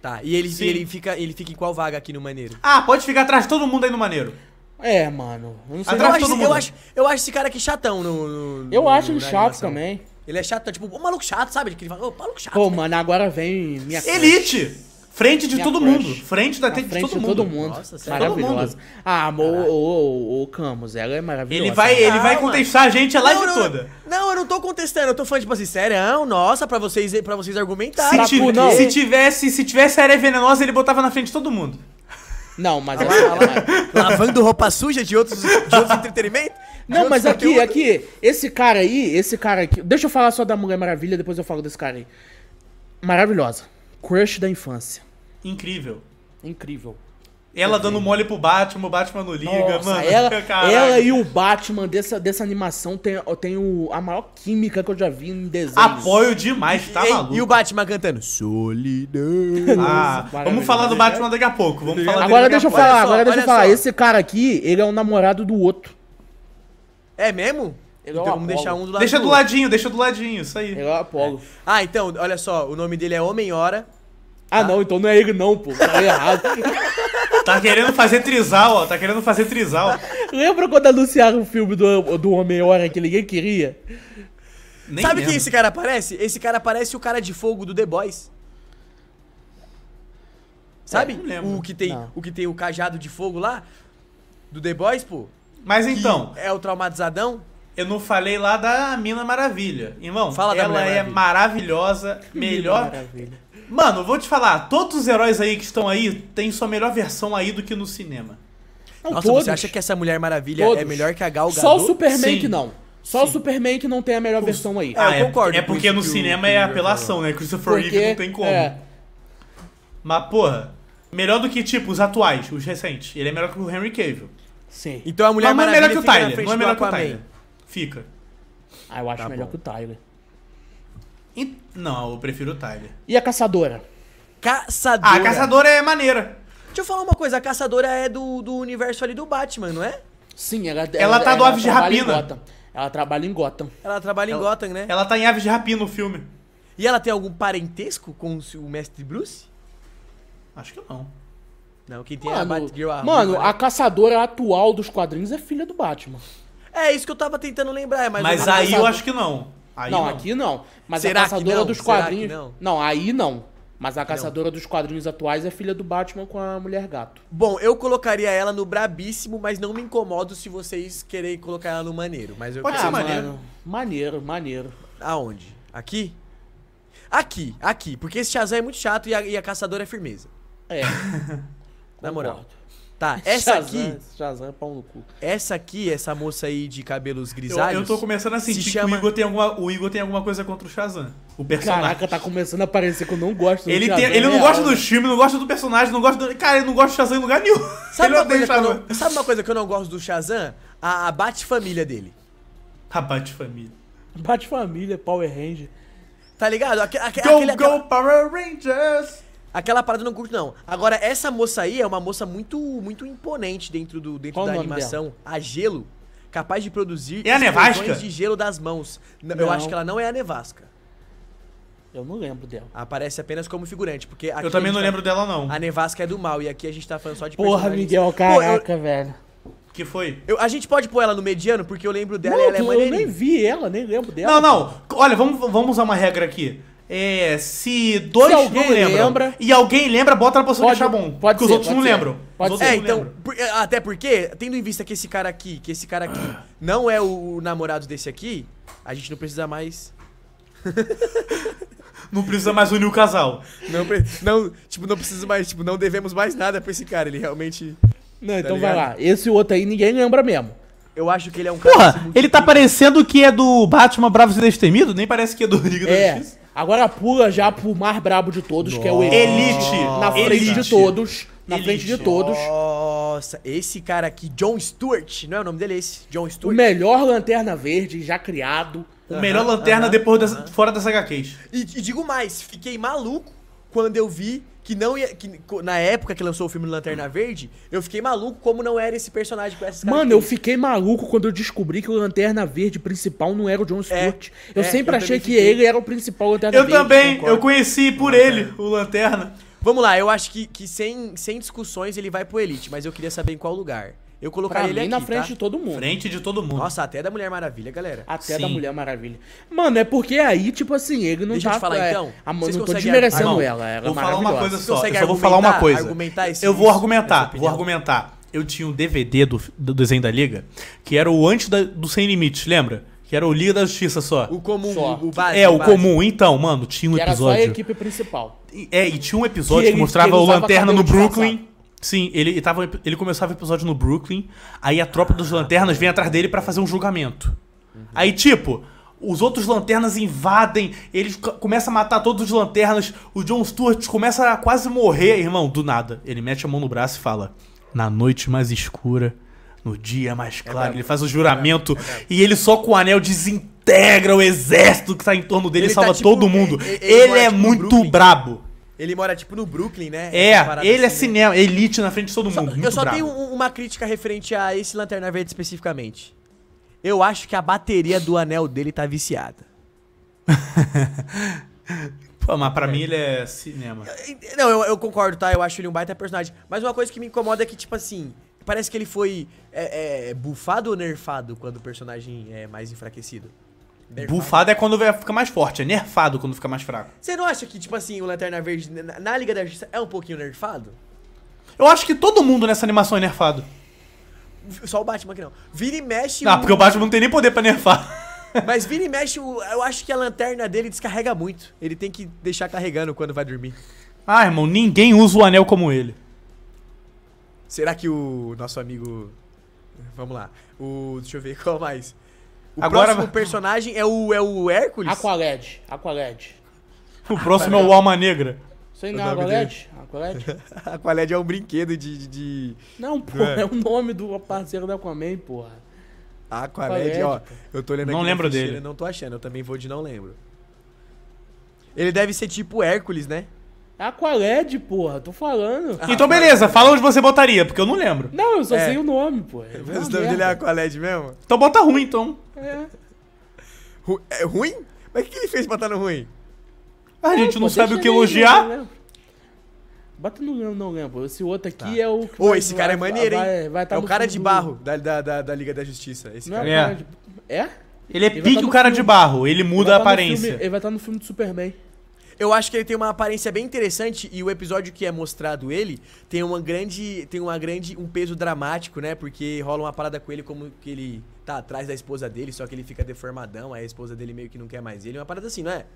Tá, e ele, ele fica ele fica em qual vaga aqui no Maneiro? Ah, pode ficar atrás de todo mundo aí no Maneiro. É, mano. não sei. Atrás eu, acho, todo mundo. Eu, acho, eu acho esse cara aqui chatão no. no eu no, acho ele chato também. Ele é chato, é tipo, o maluco chato, sabe? Que ele fala, ô, maluco chato. Pô, né? mano, agora vem minha Elite! Frente de minha todo crush. mundo. Frente da frente de todo, de mundo. todo mundo. Nossa, sério? Maravilhosa. Ah, o, o, Camus, ela é maravilhosa. Ele vai, ele não, vai contestar a gente a live não, toda. Não, eu não tô contestando. Eu tô falando, tipo assim, sério, nossa, pra vocês, pra vocês argumentarem. Se, tiv se, tivesse, se tivesse a área venenosa, ele botava na frente de todo mundo. Não, mas ela... Assim, é. Lavando roupa suja de outros, de outros entretenimentos? não, mas aqui, aqui, esse cara aí, esse cara aqui. Deixa eu falar só da Mulher Maravilha, depois eu falo desse cara aí. Maravilhosa. Crush da infância. Incrível. Incrível. Ela dando mole pro Batman, o Batman não liga, Nossa, mano. Ela, ela e o Batman dessa, dessa animação tem, tem o, a maior química que eu já vi em desenho. Apoio demais, tá maluco. E o Batman cantando Solidão. Ah, vamos falar do né? Batman daqui a pouco. Vamos falar agora deixa eu falar, só, agora deixa eu falar. Só. Esse cara aqui, ele é o um namorado do outro. É mesmo? Ele então, vamos deixar um do lado Deixa do, do ladinho, deixa do ladinho, isso aí. Ele é o Apolo. É. Ah, então, olha só, o nome dele é Homem-Hora. Ah, ah, não, então não é ele não, pô. Tá errado. Tá querendo fazer trisal, ó. Tá querendo fazer trisal. Lembra quando anunciaram o filme do, do Homem-Hora que ninguém queria?
Nem Sabe mesmo. quem esse
cara aparece? Esse cara aparece o cara de fogo do The Boys. Sabe? É, o que tem, o que tem o cajado de fogo lá do The Boys, pô? Mas então, é o traumatizadão? Eu não falei lá da Mina Maravilha. Irmão, Fala ela é maravilhosa, melhor. Maravilha. Mano, vou te falar, todos os heróis aí que estão aí têm sua melhor versão aí do que no cinema. Não, Nossa, todos. você acha que essa Mulher Maravilha todos. é melhor que a Gal Gadot? Só o Superman Sim. que não. Só Sim. o Superman que não tem a melhor o... versão aí. Ah, ah eu é, concordo. É porque no cinema é apelação, né? Christopher porque, Reeve não tem como. É. Mas, porra, melhor do que, tipo, os atuais, os recentes. Ele é melhor que o Henry Cavill. Sim. Então a Mulher Mas é Maravilha é melhor que o Tyler. Não é melhor que o Tyler. Fica. Ah, eu acho tá melhor bom. que o Tyler. E, não, eu prefiro o Tyler. E a Caçadora? Caçadora. Ah, a Caçadora é maneira. Deixa eu falar uma coisa, a Caçadora é do, do universo ali do Batman, não é? Sim, ela... Ela, ela tá do Aves de Rapina. Ela trabalha em Gotham. Ela trabalha ela, em Gotham, né? Ela tá em Aves de Rapina no filme. E ela tem algum parentesco com o Mestre Bruce? Acho que não. Não, quem tem mano, é a Batgirl... A mano, a né? caçadora atual dos quadrinhos é filha do Batman. É isso que eu tava tentando lembrar, é mais Mas aí eu acho que não. Aí não, aqui não. Mas Será a que caçadora não? dos Será que quadrinhos. não? Não, aí não. Mas a caçadora dos quadrinhos atuais é filha do Batman com a mulher gato. Bom, eu colocaria ela no brabíssimo, mas não me incomodo se vocês querem colocar ela no maneiro. Mas eu Pode ser maneiro. Maneiro, maneiro. Aonde? Aqui? Aqui, aqui. Porque esse Shazam é muito chato e a, e a caçadora é firmeza. É. Na moral. Concordo. Tá, essa Shazam, aqui. Shazam, é pau no cu. Essa aqui, essa moça aí de cabelos grisalhos. Eu, eu tô começando a sentir se chama... que o Igor, tem alguma, o Igor tem alguma coisa contra o Shazam. O personagem. Caraca, tá começando a parecer que eu não gosto do ele Shazam. Tem, ele né? não gosta do filme, não gosta do personagem, não gosta do. Cara, ele não gosta do Shazam em lugar nenhum. Sabe, uma coisa, não, sabe uma coisa que eu não gosto do Shazam? A, a família dele. A Bate-Família. Bate-Família, Power Ranger. Tá ligado? Aque, aque, go, aquele, go, aquela... Power Rangers! Aquela parada eu não curto, não. Agora, essa moça aí é uma moça muito muito imponente dentro, do, dentro da animação. Dela? A Gelo, capaz de produzir é a nevasca? de gelo das mãos. Não. Eu acho que ela não é a nevasca. Eu não lembro dela. Aparece apenas como figurante, porque Eu também não tá... lembro dela, não. A nevasca é do mal, e aqui a gente tá falando só de Porra, Miguel, caraca, Pô, eu... velho. Que foi? Eu, a gente pode pôr ela no mediano, porque eu lembro dela não, e ela é maneirinha. Eu nem vi ela, nem lembro dela. Não, não. Olha, vamos, vamos usar uma regra aqui. É, se dois se alguém lembram, lembra, e alguém lembra, bota na posição pode, de bom. Pode que os outros não ser. lembram. Pode ser. É, então, por, é, até porque, tendo em vista que esse cara aqui, que esse cara aqui não é o namorado desse aqui, a gente não precisa mais. não precisa mais unir o casal. Não, não, tipo, não precisa mais, tipo, não devemos mais nada pra esse cara, ele realmente.
Não, tá então tá vai lá.
Esse outro aí ninguém lembra mesmo. Eu acho que ele é um cara. Porra, assim, ele tá parecendo que é do Batman Bravos e Destemido, nem parece que é do Liga é. da Justiça. Agora pula já pro mais brabo de todos, Nossa. que é o Elite. Elite. Na frente Elite. de todos. Na Elite. frente de todos. Nossa, esse cara aqui, John Stewart, não é o nome dele esse? John Stewart. O melhor Lanterna Verde já criado. O melhor Lanterna depois fora das HQs. E, e digo mais, fiquei maluco quando eu vi que não ia. Que, na época que lançou o filme Lanterna Verde, eu fiquei maluco como não era esse personagem com essas Mano, eu fiquei maluco quando eu descobri que o Lanterna Verde principal não era o John é, Stewart. É, eu é, sempre eu achei que fiquei... ele era o principal Lanterna eu Verde. Eu também, concordo. eu conheci por ele, o Lanterna. Vamos lá, eu acho que, que sem, sem discussões ele vai pro Elite, mas eu queria saber em qual lugar. Eu colocaria ele mim, aqui, na frente tá? de todo mundo. Frente de todo mundo. Nossa, até da Mulher Maravilha, galera. Até Sim. da Mulher Maravilha. Mano, é porque aí, tipo assim, ele não Deixa tá... Deixa eu te falar, é, então. A, mano, eu tô desmerecendo ar... não. ela. Ela vou é falar uma coisa só. Eu só vou falar uma coisa. Argumentar esse, eu vou argumentar, vou argumentar. Eu tinha um DVD do, do desenho da Liga, que era o antes da, do Sem Limites, lembra? Que era o Liga da Justiça só. O comum, só. O, base, É, o base. comum. Então, mano, tinha um que episódio. Era só a equipe principal. É, e tinha um episódio que, ele, que mostrava que o Lanterna no Brooklyn. Sim, ele, tava, ele começava o episódio no Brooklyn, aí a tropa dos ah. lanternas vem atrás dele para fazer um julgamento. Uhum. Aí, tipo, os outros lanternas invadem, ele começa a matar todos os lanternas, o John Stewart começa a quase morrer, irmão, do nada. Ele mete a mão no braço e fala: Na noite mais escura, no dia mais é claro. É ele faz o juramento é, é e ele só com o anel desintegra o exército que tá em torno dele ele e salva tá, tipo, todo mundo. É, ele, ele, ele é, tipo, muito Brooklyn. brabo. Ele mora, tipo, no Brooklyn, né? É, ele é assim, é cinema, né? elite na frente de todo mundo. Só, eu só bravo. tenho uma crítica referente a esse Lanterna Verde especificamente. Eu acho que a bateria do anel dele tá viciada. Pô, mas pra é. mim ele é cinema. não, eu, eu, concordo, tá? Eu acho ele um baita personagem. Mas uma coisa que me incomoda é que, tipo assim, parece que ele foi é, é bufado ou nerfado quando o personagem é mais enfraquecido. Nerfado. Bufado é quando fica mais forte, é nerfado quando fica mais fraco. Você não acha que, tipo assim, o Lanterna Verde na, Liga da Justiça é um pouquinho nerfado? Eu acho que todo mundo nessa animação é nerfado. Só o Batman que não. Vira e mexe. Ah, o... porque o Batman não tem nem poder pra nerfar. Mas vira e mexe, eu acho que a lanterna dele descarrega muito. Ele tem que deixar carregando quando vai dormir. Ah, irmão, ninguém usa o anel como ele. Será que o nosso amigo. Vamos lá. O. Deixa eu ver, qual mais? O Agora... próximo personagem é o, é o Hércules? Aqualed. Aqualed. O próximo Aqualed. é o Alma Negra. Você engana é Aqualed? Aqualed? Aqualed é um brinquedo de, de... Não, pô, é. é. o nome do parceiro da Aquaman, porra. Aqualed, ó. Eu tô olhando aqui. Não lembro dele. Não tô achando, eu também vou de não lembro. Ele deve ser tipo Hércules, né? Aqualed, porra, tô falando. Ah, então beleza, fala onde você botaria, porque eu não lembro. Não, eu só é. sei o nome, pô. É o nome dele é Aqualed mesmo? Então bota ruim, então. É. Ru é ruim? Mas o que ele fez pra estar no ruim? a gente não sabe o que elogiar. Bota no lembro, não lembro. Esse outro aqui tá. é o. Ô, esse cara é vai, é maneiro, vai, hein? Vai, tá é o cara de barro da, da, da, da, Liga da Justiça. Esse não, cara. É. é? Ele é ele tá pique o cara filme. de barro, ele muda a tá aparência. Filme, ele vai estar no filme do Superman. Eu acho que ele tem uma aparência bem interessante e o episódio que é mostrado ele tem uma grande, tem uma grande, um peso dramático, né? Porque rola uma parada com ele como que ele tá atrás da esposa dele, só que ele fica deformadão, aí a esposa dele meio que não quer mais ele, uma parada assim, não é?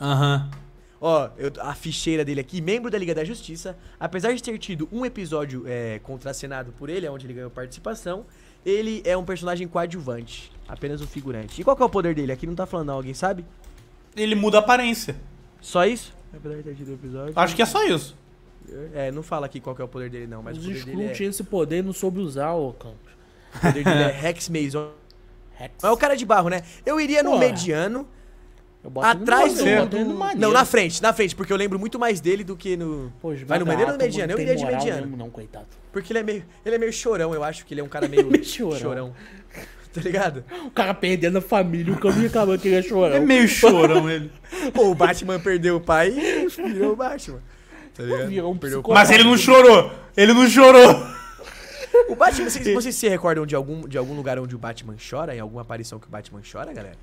Aham. Uhum. Ó, eu, a ficheira dele aqui, membro da Liga da Justiça, apesar de ter tido um episódio é, contracenado por ele, é onde ele ganhou participação, ele é um personagem coadjuvante, apenas um figurante. E qual que é o poder dele? Aqui não tá falando alguém sabe? Ele muda a aparência. Só isso? É o episódio. Acho que é só isso. É, não fala aqui qual é o poder dele, não, mas os poder é... esse poder não soube usar, ô Campos. O poder dele é Rex Mason. Rex. Mas é o cara de barro, né? Eu iria no mediano. Atrás do. Não, é não, na frente, na frente, porque eu lembro muito mais dele do que no. Vai no mediano, ou no é mediano? Eu iria de mediano. Mesmo, não, coitado. Porque ele é, meio, ele é meio chorão, eu acho que ele é um cara meio. meio chorão. chorão. Tá ligado? O cara perdendo a família, o caminho acabando que ele é É meio chorão ele. Pô, o Batman perdeu o pai e virou o Batman. Tá ligado? um perdeu o pai. Mas ele não chorou! Ele não chorou! O Batman, vocês, vocês se recordam de algum, de algum lugar onde o Batman chora? Em alguma aparição que o Batman chora, galera?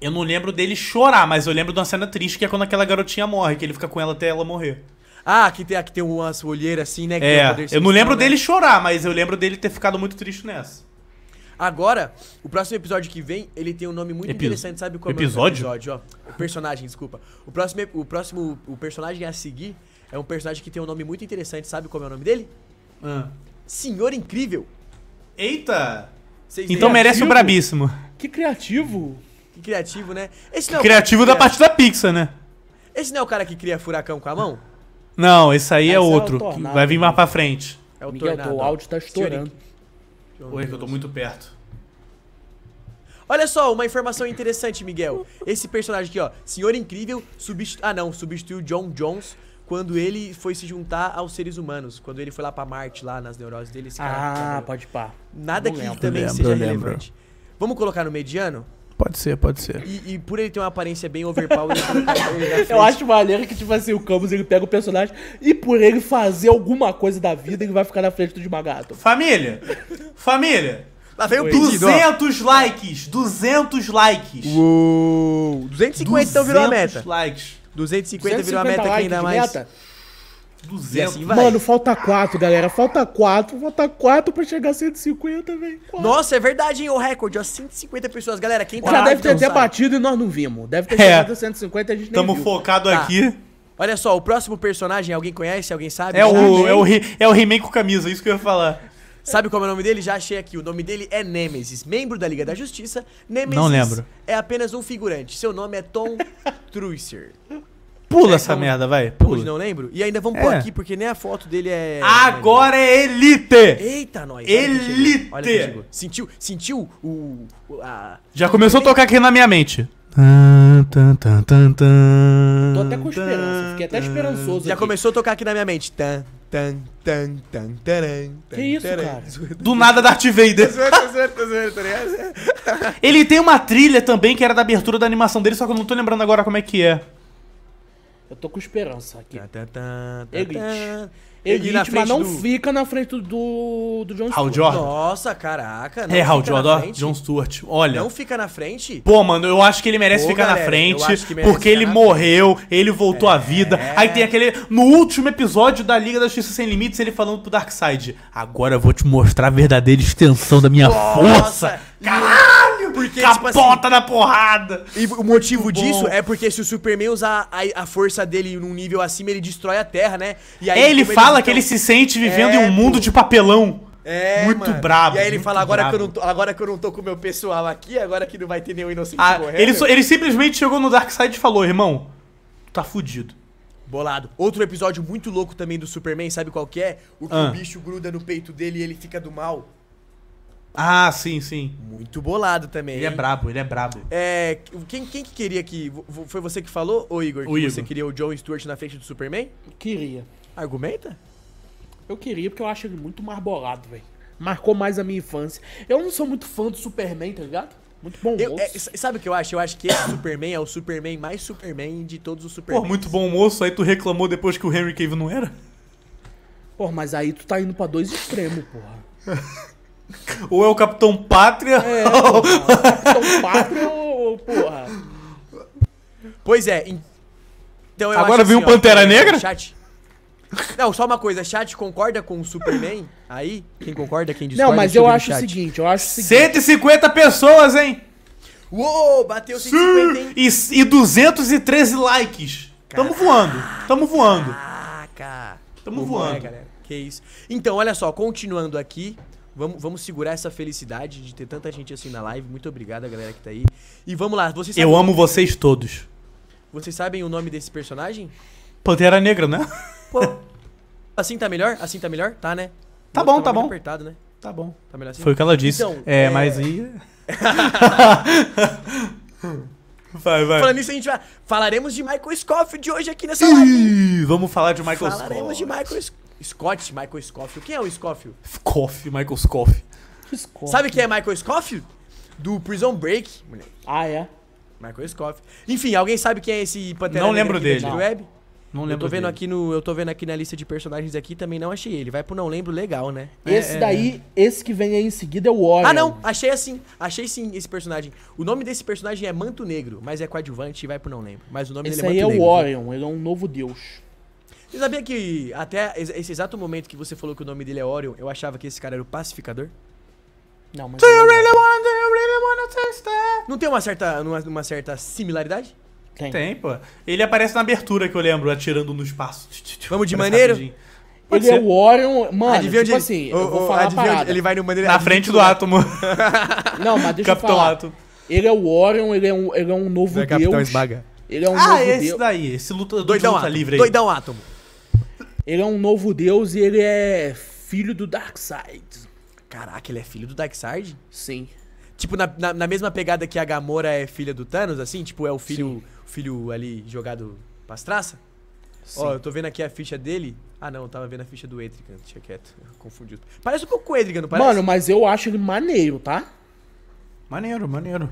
Eu não lembro dele chorar, mas eu lembro de uma cena triste que é quando aquela garotinha morre, que ele fica com ela até ela morrer. Ah, que tem, que tem umas olheiras assim, né? é, eu não lembro né? dele chorar, mas eu lembro dele ter ficado muito triste nessa. Agora, o próximo episódio que vem, ele tem um nome muito Epi interessante, sabe qual episódio? é o episódio? Ó, o personagem, desculpa. O próximo, o próximo o personagem a seguir é um personagem que tem um nome muito interessante, sabe qual é o nome dele? Ah. Senhor Incrível. Eita! então merece o brabíssimo. Que criativo. Que criativo, né? Esse não é criativo da cria... parte da Pixar, né? Esse não é o cara que cria furacão com a mão? Não, esse aí é, é outro. É tornado, vai vir mais pra frente. É o Miguel, tornado. O áudio tá estourando. Senhor Oi, que eu tô muito perto. Olha só, uma informação interessante, Miguel. Esse personagem aqui, ó, Senhor Incrível, substitu... ah não, substituiu John Jones quando ele foi se juntar aos seres humanos, quando ele foi lá para Marte, lá nas neuroses dele. ah, tá pode pá. Nada Não que lembro, também lembro, seja relevante. Vamos colocar no mediano? Pode ser, pode ser. E, e, por ele ter uma aparência bem overpower, Eu acho maneiro que, tipo assim, o Camus ele pega o personagem e por ele fazer alguma coisa da vida, ele vai ficar na frente do esmagado. Família! Família! Lá vem o pedido, 200 likes! 200 likes! Uou! 250 então virou a meta. likes. 250, 250 virou a meta likes, que ainda mais. Meta? 200. Assim Mano, falta 4, galera. Falta 4. Falta 4 pra chegar a 150, velho. Nossa, é verdade, hein? O recorde, ó. 150 pessoas. Galera, quem tá Já deve ter até batido e nós não vimos. Deve ter é. chegado a 150 e a gente Tamo nem Tamo focado tá. aqui. Olha só, o próximo personagem, alguém conhece? Alguém sabe? É o, é o, é o He-Man com camisa, é isso que eu ia falar. Sabe qual é o nome dele? Já achei aqui. O nome dele é Nemesis, membro da Liga da Justiça. Nemesis Não lembro. é apenas um figurante. Seu nome é Tom Truicer. Pula é, essa merda, vai. Pula. não lembro. E ainda vamos é. pôr aqui, porque nem a foto dele é. Agora é elite! Eita, nós! Elite! Olha Sentiu, sentiu o. A... Já começou a tocar aqui na minha mente. Tô até com esperança, fiquei até esperançoso. Já aqui. começou a tocar aqui na minha mente. Tan, tan, tan, tan, que isso, cara? Do nada da Darth Vader. Tá Ele tem uma trilha também que era da abertura da animação dele, só que eu não tô lembrando agora como é que é. Eu tô com esperança aqui. Tá, tá, tá, Elite. Elite, Elite mas não do... fica na frente do, do John Stewart. Jordan. Nossa, caraca. é, Hal Jordan, John Stewart. Olha. Não fica na frente? Pô, mano, eu acho que ele merece Pô, ficar galera, na frente. Porque ele morreu, frente. ele voltou é... à vida. Aí tem aquele. No último episódio da Liga da Justiça Sem Limites, ele falando pro Darkseid: Agora eu vou te mostrar a verdadeira extensão da minha Nossa, força. Caraca! porque, capota tipo assim, na porrada. E o motivo disso é porque se o Superman usar a, a, força dele num nível acima, ele destrói a Terra, né? E aí, é, ele fala ele... que ele se sente vivendo é, em um é, mundo de papelão. É, muito mano. brabo. E aí ele fala: agora que, eu não tô, agora que eu não tô com o meu pessoal aqui, agora que não vai ter nenhum inocente ah, correndo. Ele, ele simplesmente chegou no Dark Side e falou: irmão, tá fudido. Bolado. Outro episódio muito louco também do Superman, sabe qual que é? O que ah. o bicho gruda no peito dele e ele fica do mal. Ah, sim, sim. Muito bolado também. Ele é hein? é brabo, ele é brabo. É, quem, quem que queria que. Foi você que falou, ou Igor, o que Igor. você queria o John Stewart na frente do Superman? Queria. Argumenta? Eu queria, porque eu acho ele muito mais bolado, velho. Marcou mais a minha infância. Eu não sou muito fã do Superman, tá ligado? Muito bom eu, moço. É, sabe o que eu acho? Eu acho que esse Superman é o Superman mais Superman de todos os Superman. Pô, muito bom moço, aí tu reclamou depois que o Henry Cavill não era? Pô, mas aí tu tá indo pra dois extremos, porra. Ou é o Capitão Pátria? É, ou... Capitão Pátria é ou porra? Pois é, então eu Agora viu assim, Pantera ó, Negra? Chat. Não, só uma coisa, chat concorda com o Superman? Aí, quem concorda, quem discorda? Não, mas eu acho chat. o seguinte, eu acho o seguinte. 150 pessoas, hein? Uou, bateu 150, hein? E, e 213 likes. Caraca. Tamo voando, tamo voando. Caraca. Tamo voando. É, galera. Que isso. Então, olha só, continuando aqui. Vamos, vamos segurar essa felicidade de ter tanta gente assim na live. Muito obrigado a galera que tá aí. E vamos lá. Vocês Eu amo vocês é? todos. Vocês sabem o nome desse personagem? Pantera Negra, né? Pô, assim tá melhor? Assim tá melhor? Tá, né? Tá bom, tá bom. Apertado, né? Tá bom. Tá melhor assim? Foi o que ela disse. Então, é, é, mas aí... Vai, vai. Falando nisso, a gente vai. Falaremos de Michael Scofield hoje aqui nessa live. Vamos falar de Michael Falaremos Scott. de Michael Scofield. Scott, Michael Scofield. Quem é o Scofield? Scofield, Michael Scofield. Scofield. Sabe quem é Michael Scofield? Do Prison Break, Ah, é? Michael Scofield. Enfim, alguém sabe quem é esse Pantera Não lembro dele. Não. Web? Não lembro eu tô vendo dele. aqui no Eu tô vendo aqui na lista de personagens aqui, também não achei ele. Vai pro não lembro legal, né? Esse é, é, é. daí, é. esse que vem aí em seguida é o Warren. Ah, não, achei assim. Achei sim esse personagem. O nome desse personagem é Manto Negro, mas é coadjuvante e vai pro não lembro. Mas o nome esse dele é Manto Negro. Esse aí é o Warren, ele é um novo deus. Você sabia que até esse exato momento que você falou que o nome dele é Orion, eu achava que esse cara era o pacificador? Não, mas. Não, really não tem uma certa, uma, uma certa similaridade? Tem. tem. pô. Ele aparece na abertura que eu lembro, atirando no espaço. Vamos de maneiro? Pode ele é ser. é o Orion. Mano, adivinha tipo assim, o, eu vou falar adivinha parada. ele vai no maneiro. Na frente do átomo. Não, mas deixa Capitão eu falar. Átomo. Ele é o Orion, ele é um, ele é um novo Não é Deus. Capitão Esbaga. Ele é um ah, novo esse daí, esse luta, doidão luta átomo, livre aí. Doidão átomo. Ele é um novo deus e ele é filho do Darkseid. Caraca, ele é filho do Darkseid? Sim. Tipo, na, na, na, mesma pegada que a Gamora é filha do Thanos, assim? Tipo, é o filho, filho ali jogado pras traças? Ó, eu tô vendo aqui a ficha dele. Ah, não, eu tava vendo a ficha do Etrigan, tinha quieto, confundido. Parece um pouco o Edrigan, não parece? Mano, mas eu acho ele maneiro, tá? Maneiro, maneiro.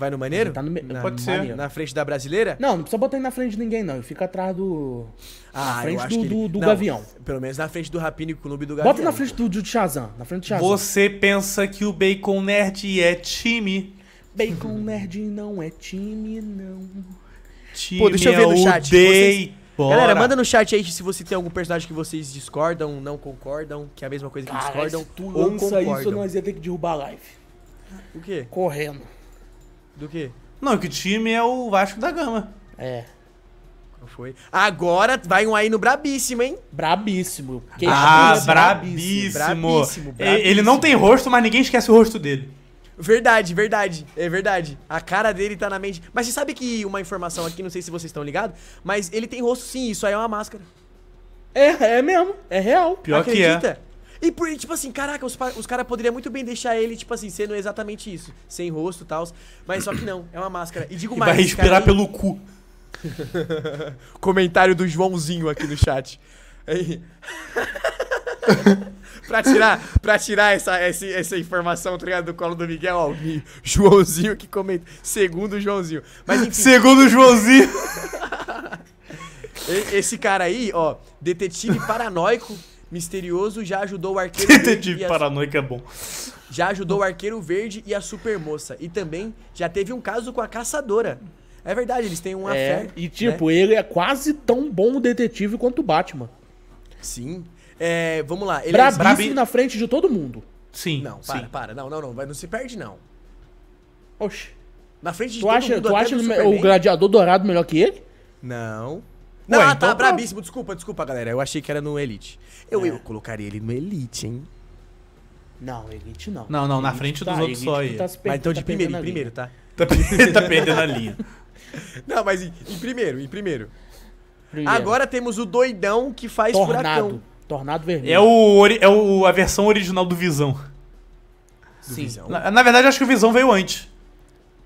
Vai no maneiro? Tá no, na, Pode ser. Maneiro. Na frente da brasileira? Não, não precisa botar ele na frente de ninguém, não. Ele fica atrás do. Ah, na frente do, ele... do, do não, Gavião. Pelo menos na frente do Rapini Clube do Gavião. Bota na frente do, do Shazam. Na frente do Shazam. Você pensa que o Bacon Nerd é time? Bacon Nerd não é time, não. Time Pô, deixa eu ver é no chat. Vocês... Galera, manda no chat aí se você tem algum personagem que vocês discordam, não concordam, que é a mesma coisa que Cara, discordam. Se tu ou concordam. isso, nós ia ter que derrubar a live. O quê? Correndo. Do quê? Não, que o time é o Vasco da Gama. É. Não foi. Agora vai um aí no brabíssimo, hein? Brabíssimo. Que ah, brabíssimo. Brabíssimo. brabíssimo. brabíssimo. Ele não tem rosto, mas ninguém esquece o rosto dele. Verdade, verdade, é verdade. A cara dele tá na mente. Mas você sabe que uma informação aqui, não sei se vocês estão ligados, mas ele tem rosto sim, isso aí é uma máscara. É, é mesmo, é real. Pior Acredita? que é. E por, tipo assim, caraca, os, os caras poderiam muito bem deixar ele, tipo assim, sendo exatamente isso. Sem rosto e tal. Mas só que não, é uma máscara. E digo e mais. Vai respirar pelo cu. Comentário do Joãozinho aqui no chat. Aí. pra tirar, pra tirar essa, essa, essa informação tá ligado, do colo do Miguel, ó, o Joãozinho que comenta. Segundo o Joãozinho. Mas, enfim, Segundo o Joãozinho! Esse cara aí, ó, detetive paranoico misterioso já ajudou o arqueiro verde. Detetive paranoico é bom. Já ajudou o arqueiro verde e a super moça. E também já teve um caso com a caçadora. É verdade, eles têm uma é, fé. E tipo, né? ele é quase tão bom detetive quanto o Batman. Sim. É, vamos lá. Ele é Brabíssimo é na frente de todo mundo. Sim. Não, para, sim. para. Não, não, não. Vai, não se perde, não. Oxi. Na frente de tu todo acha, mundo. Tu acha o Gladiador Dourado melhor que ele? Não. Não, Ué, ah, tá, então tá, brabíssimo. Desculpa, desculpa, galera. Eu achei que era no Elite. Eu, É. eu colocaria ele no Elite, hein? Não, Elite não. Não, não, na frente dos tá, outros só aí. Tá mas então de primeiro, em primeiro, tá? Tá, tá perdendo a linha. Não, mas em, em primeiro, em primeiro. Primeiro, Agora temos o doidão que faz Tornado. furacão. Tornado vermelho. É, o, é o, a versão original do Visão. Sim. Visão. Na, na verdade, acho que o Visão veio antes.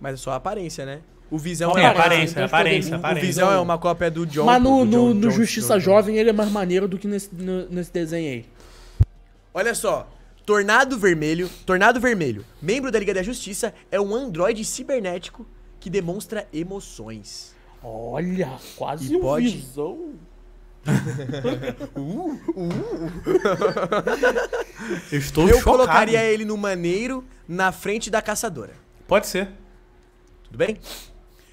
Mas é só a aparência, né? O Visão é, é aparência, é aparência, aparência. O Visão é uma cópia do John. Mas no, John, no, no John, Justiça John, Jovem ele é mais maneiro do que nesse, no, nesse desenho aí. Olha só. Tornado Vermelho, Tornado Vermelho, membro da Liga da Justiça, é um androide cibernético que demonstra emoções. Olha, quase e um pode... visão. Uh, uh, uh. Eu estou Eu chocado. colocaria ele no maneiro na frente da caçadora. Pode ser. Tudo bem?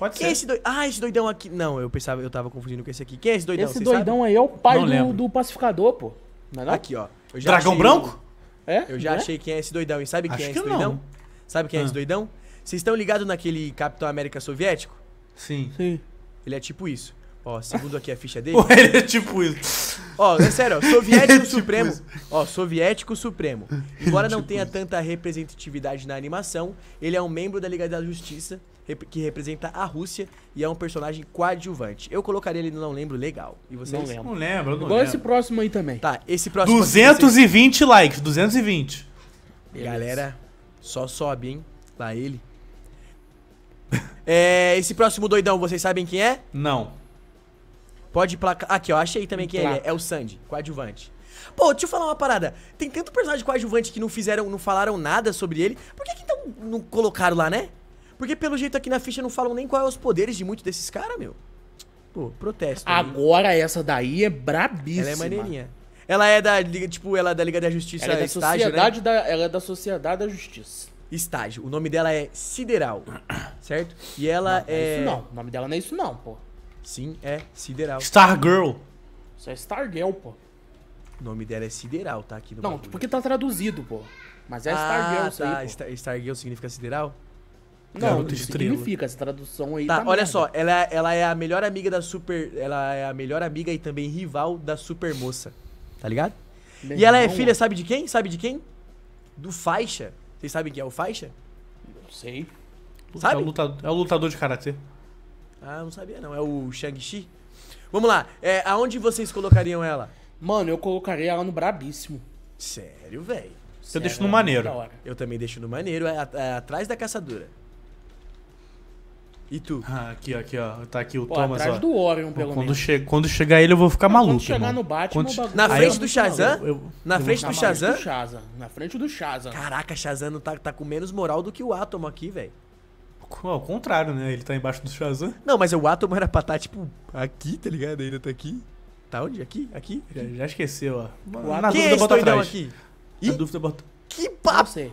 Pode é ser. Esse doidão. Ah, esse doidão aqui. Não, eu pensava, eu tava confundindo com esse aqui. Quem é esse doidão? Esse doidão sabe? aí é o pai do, do, pacificador, pô. Não é não? Aqui, ó. Dragão branco? É? Eu já é? achei quem é esse doidão. E sabe Acho é quem é esse que doidão? Não. Sabe quem ah. é esse doidão? Vocês estão ligados naquele Capitão América soviético? Sim. Sim. Ele é tipo isso. Ó, segundo aqui a ficha dele. ele é tipo isso. Ó, é sério, ó, soviético é tipo supremo. Isso. Ó, soviético supremo. É Embora é tipo não tenha isso. tanta representatividade na animação, ele é um membro da Liga da Justiça que representa a Rússia e é um personagem coadjuvante. Eu colocaria ele no Não Lembro legal. E vocês? Não lembro. Não lembro, não Igual lembro. esse próximo aí também. Tá, esse próximo 220 vocês... likes, 220. Beleza. Galera, só sobe, hein? Lá ele. é, esse próximo doidão, vocês sabem quem é? Não. Pode placar. Aqui, ó, achei também quem Placa. ele é. É o Sandy, coadjuvante. Pô, deixa eu falar uma parada. Tem tanto personagem coadjuvante que não fizeram, não falaram nada sobre ele. Por que, que então não colocaram lá, né? Porque pelo jeito aqui na ficha não falam nem quais é os poderes de muitos desses caras, meu. Pô, protesto. Agora essa daí é brabíssima. Ela é maneirinha. Ela é da Liga, tipo, ela é da Liga da Justiça ela é da estágio, né? sociedade né? da, ela é da Sociedade da Justiça. Estágio. O nome dela é Sideral, certo? E ela não, é... Não é isso não. O nome dela não é isso não, pô. Sim, é Sideral. Stargirl. Isso é Stargirl, pô. O nome dela é Sideral, tá aqui no Não, bagulho. porque tá traduzido, pô. Mas é ah, Stargirl tá. isso aí, pô. Star, Stargirl significa Sideral? Não, isso estrela. significa essa tradução aí. Tá, tá olha merda. só, ela, é, ela é a melhor amiga da super. Ela é a melhor amiga e também rival da super moça. Tá ligado? Meu e ela é irmão, é filha, sabe de quem? Sabe de quem? Do Faixa. Vocês sabem quem é o Faixa? Não sei. Sabe? É o lutador, é o lutador de karatê. Ah, não sabia não. É o Shang-Chi? Vamos lá. É, aonde vocês colocariam ela? Mano, eu colocaria ela no Brabíssimo. Sério, velho? Eu deixo no é maneiro. Eu também deixo no maneiro, é, é, atrás da caçadora. E tu? Ah, aqui, ó, aqui, ó. Tá aqui o Pô, Thomas, atrás ó. do Orion, pelo quando menos. Che quando chegar ele, eu vou ficar maluco, Quando chegar no Batman, quando... bagulho, Na frente do Shazam? Eu, eu, na frente do Shazam? Na frente do Shazam. Caraca, Shazam tá, tá com menos moral do que o Atom aqui, velho. Ao contrário, né? Ele tá embaixo do Shazam. Não, mas o Atom era pra estar, tá, tipo, aqui, tá ligado? Ele tá aqui. Tá onde? Aqui? Aqui? aqui. Já, já, esqueceu, ó. na Quem é dúvida, bota aqui? Na dúvida, bota... Que papinho,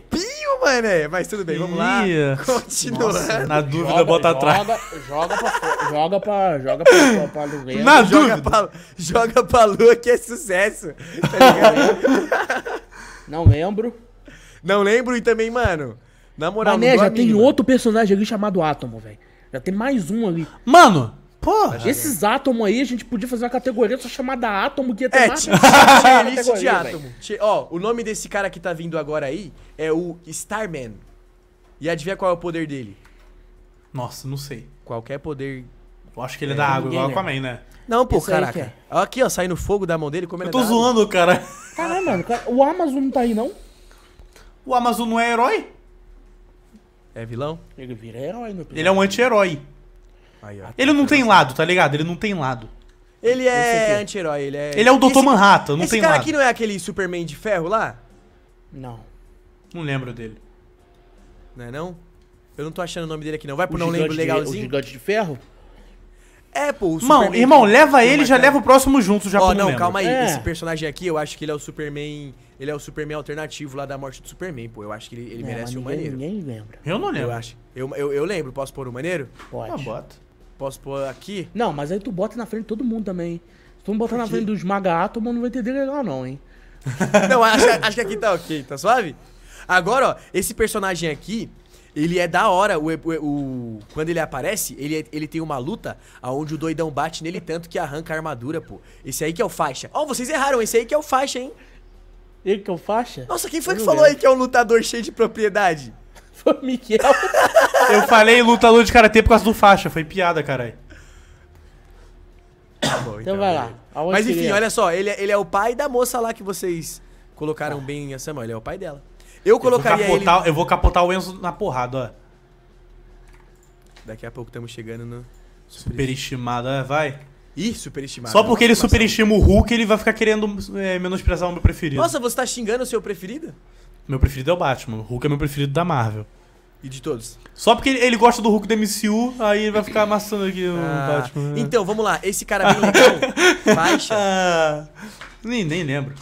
mané! Mas tudo bem, vamos lá. Continuando. Nossa, na dúvida, joga, bota atrás. Joga, joga pra. joga pra. Joga pra, pra, pra Na joga dúvida. Pra, joga pra lua que é sucesso. Tá não lembro. Não lembro e também, mano. Na moral, Mané, já tem outro personagem ali chamado Átomo, velho. Já tem mais um ali. Mano, Porra! Esses átomos aí, a gente podia fazer uma categoria só chamada átomo, que ia ter é, mais... lista de átomo. Ó, o nome desse cara que tá vindo agora aí é o Starman. E adivinha qual é o poder dele? Nossa, não sei. Qualquer poder... Eu acho que ele é, é da água, igual Aquaman, né? Não, pô, Esse caraca. É. Aqui, ó, saindo fogo da mão dele, como Eu tô é zoando, água. cara. Caralho, mano, o Amazon não tá aí, não? O Amazon não é herói? É vilão? Ele vira herói, meu Ele é um anti-herói. Aí, ó. Ele não tem lado, tá ligado? Ele não tem lado. Ele é, é anti-herói, ele é. Ele é o Dr. Esse... Manhattan, não Esse tem lado. Esse cara aqui não é aquele Superman de ferro lá? Não. Não lembro dele. Não é não? Eu não tô achando o nome dele aqui não. Vai pro o não lembro legalzinho. De, o gigante de ferro? É, pô, o Superman. Mão, irmão, leva ele, já é. leva o próximo junto, já oh, não, calma aí. É. Esse personagem aqui, eu acho que ele é o Superman. Ele é o Superman alternativo lá da morte do Superman, pô. Eu acho que ele, ele é, merece um ninguém, maneiro. Ninguém lembra. Eu não lembro. Eu acho. Eu, eu, eu lembro, posso pôr o um maneiro? Pode. Ah, bota. Posso pôr aqui? Não, mas aí tu bota na frente de todo mundo também. Se tu não botar na frente dos maga todo mundo não vai entender legal não, hein? não, acho, acho que aqui tá ok, tá suave? Agora, ó, esse personagem aqui, ele é da hora. O, o, o, quando ele aparece, ele, é, ele tem uma luta aonde o doidão bate nele tanto que arranca a armadura, pô. Esse aí que é o faixa. Ó, oh, vocês erraram, esse aí que é o faixa, hein? Ele que é o faixa? Nossa, quem foi que falou aí que é um lutador cheio de propriedade? Foi o Miguel. Eu falei luta luta de karatê por causa do faixa, foi piada, caralho. Tá bom, então, então vai lá. Aonde Mas enfim, é? olha só, ele, é, ele é o pai da moça lá que vocês colocaram ah. bem essa mão, ele é o pai dela. Eu colocaria eu capotar, ele... Eu vou capotar o Enzo na porrada, ó. Daqui a pouco estamos chegando no... estimado, é, vai. Ih, superestimado. Só porque ele superestima o Hulk, ele vai ficar querendo é, menosprezar o meu preferido. Nossa, você tá xingando o seu preferido? Meu preferido é o Batman. O Hulk é meu preferido da Marvel. E de todos. Só porque ele, gosta do Hulk da MCU, aí ele vai ficar amassando aqui o ah. Batman. Né? Então, vamos lá. Esse cara bem legal, baixa. Ah, nem, nem lembro.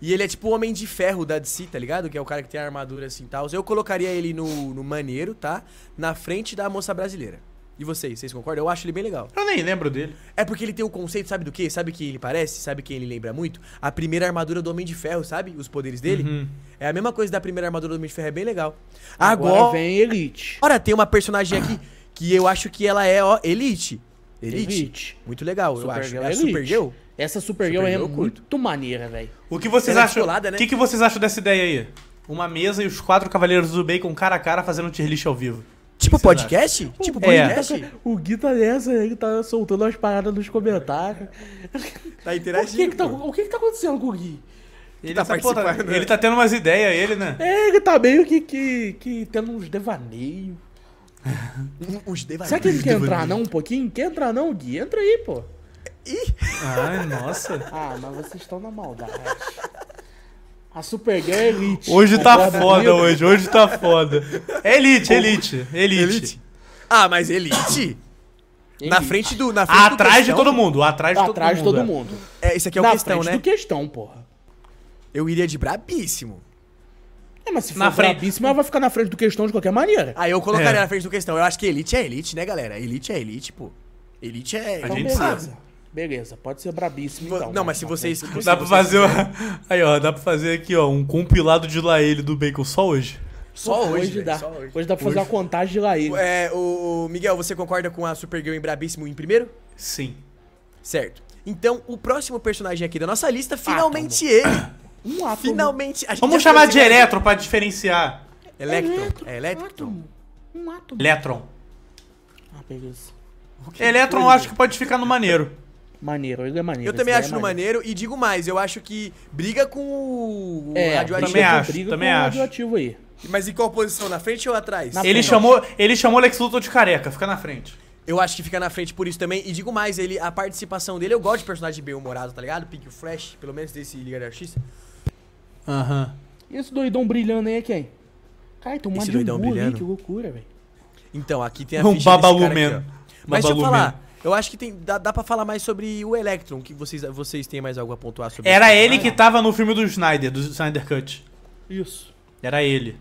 E ele é tipo o Homem de Ferro da DC, tá ligado? Que é o cara que tem a armadura assim e tal. Eu colocaria ele no, no maneiro, tá? Na frente da moça brasileira. E vocês, vocês concordam? Eu acho ele bem legal. Eu nem lembro dele. É porque ele tem o conceito, sabe do quê? Sabe que ele parece? Sabe quem ele lembra muito? A primeira armadura do Homem de Ferro, sabe? Os poderes dele. Uhum. É a mesma coisa da primeira armadura do Homem de Ferro, é bem legal. Agora, Agora vem Elite. Ora, tem uma personagem aqui que eu acho que ela é, ó, Elite. Elite. Elite. Muito legal, Super eu acho. Girl é Elite. Girl? Essa super Girl, é Girl muito curto. maneira, velho. O que vocês ela é acham? Né? O né? que, que vocês acham dessa ideia aí? Uma mesa e os quatro Cavaleiros do Bacon cara a cara fazendo tier list ao vivo. Tipo podcast? O tipo tá podcast? o Gui tá nessa, ele tá soltando as paradas nos comentários. Tá interagindo. O que, que tá, o que, que tá acontecendo com o Gui? Ele tá, tá participando. ele tá tendo umas ideias, ele, né? É, ele tá meio que, que, que tendo uns devaneios. uns devaneios. Será que ele quer entrar não um pouquinho? Quer entrar não, Gui? Entra aí, pô. Ih! Ai, nossa. Ah, mas vocês estão na maldade. A Supergirl é Elite. Hoje tá foda, hoje. Hoje tá foda. É elite, é elite, é elite. Elite. Ah, mas Elite? Na frente do. Na frente atrás do de todo mundo. Atrás de, atrás todo, mundo, de todo mundo. É, isso aqui é o na questão, frente né? Do questão, porra. Eu iria de brabíssimo. É, mas se for na frente. brabíssimo, ela vai ficar na frente do questão de qualquer maneira. Aí ah, eu colocaria é. na frente do questão. Eu acho que elite é elite, né, galera? Elite é elite, pô. Elite é. A gente beleza. Beleza, pode ser brabíssimo então. Não, mas, né? mas se vocês. Dá é possível, pra fazer. Uma... Aí, ó, dá pra fazer aqui, ó, um compilado de Laele do Bacon só hoje. Só hoje, hoje dá. Só hoje. hoje. dá pra fazer hoje. uma contagem de Laele. É, o Miguel, você concorda com a Supergirl em Brabíssimo em primeiro? Sim. Certo. Então, o próximo personagem aqui da nossa lista, finalmente átomo. ele. Um átomo. Finalmente. Vamos chamar de elétron pra diferenciar. Electron. É Electron. É Electron. Um átomo. Electron. Ah, beleza. Electron, eu acho que pode ficar no maneiro maneiro. Ele é maneiro. Eu também é acho é maneiro. maneiro. E digo mais, eu acho que briga com o é, radioativo. Também acho, briga também com acho. o radioativo aí. Mas em qual posição? Na frente ou atrás? Na ele, frente. chamou, ele chamou Lex Luthor de careca. Fica na frente. Eu acho que fica na frente por isso também. E digo mais, ele, a participação dele, eu gosto de personagem bem humorado, tá ligado? Pink Flash, pelo menos desse Liga da X. Aham. E esse doidão brilhando aí é quem? Cara, tem um monte de doidão brilhando. que loucura, velho. Então, aqui tem a ficha um babalumeno. Mas deixa eu falar, eu acho que tem, dá, dá pra falar mais sobre o Electron, que vocês, vocês têm mais algo a pontuar sobre Era ele ah, que é. tava no filme do Snyder, do Snyder Cut. Isso. Era ele.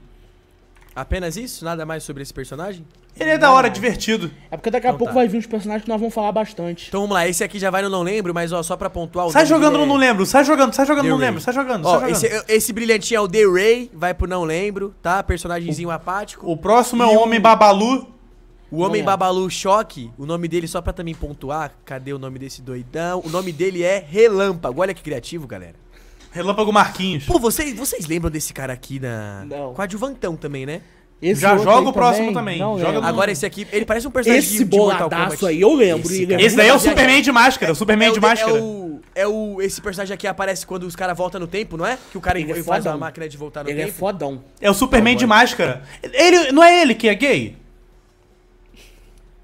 Apenas isso? Nada mais sobre esse personagem? Ele é da hora, divertido. É porque daqui a então pouco tá. vai vir uns personagens que nós vamos falar bastante. Então vamos lá, esse aqui já vai no Não Lembro, mas ó, só pra pontuar... sai jogando é... Não Lembro, sai jogando, sai jogando no Não Lembro, sai jogando, ó, sai esse, Esse, brilhantinho é o The Ray, vai pro Não Lembro, tá? Personagemzinho o, apático. O próximo é o Homem o... Babalu. O Homem é. Babalu Choque, o nome dele, só pra também pontuar, cadê o nome desse doidão? O nome dele é Relâmpago. Olha que criativo, galera. Relâmpago Marquinhos. Pô, vocês, vocês lembram desse cara aqui na. Não. Coadjuvantão também, né? Esse Já joga o próximo também. Não, joga no... Agora esse aqui, ele parece um personagem esse de, Mortal Kombat. aí, eu lembro. Esse, esse daí é o é Superman de máscara, é, o Superman é o, de é máscara. É o, é o, esse personagem aqui aparece quando os caras voltam no tempo, não é? Que o cara ele é faz é a máquina de voltar no ele tempo. Ele é fodão. É o Superman Agora. de máscara. Ele, não é ele que é gay?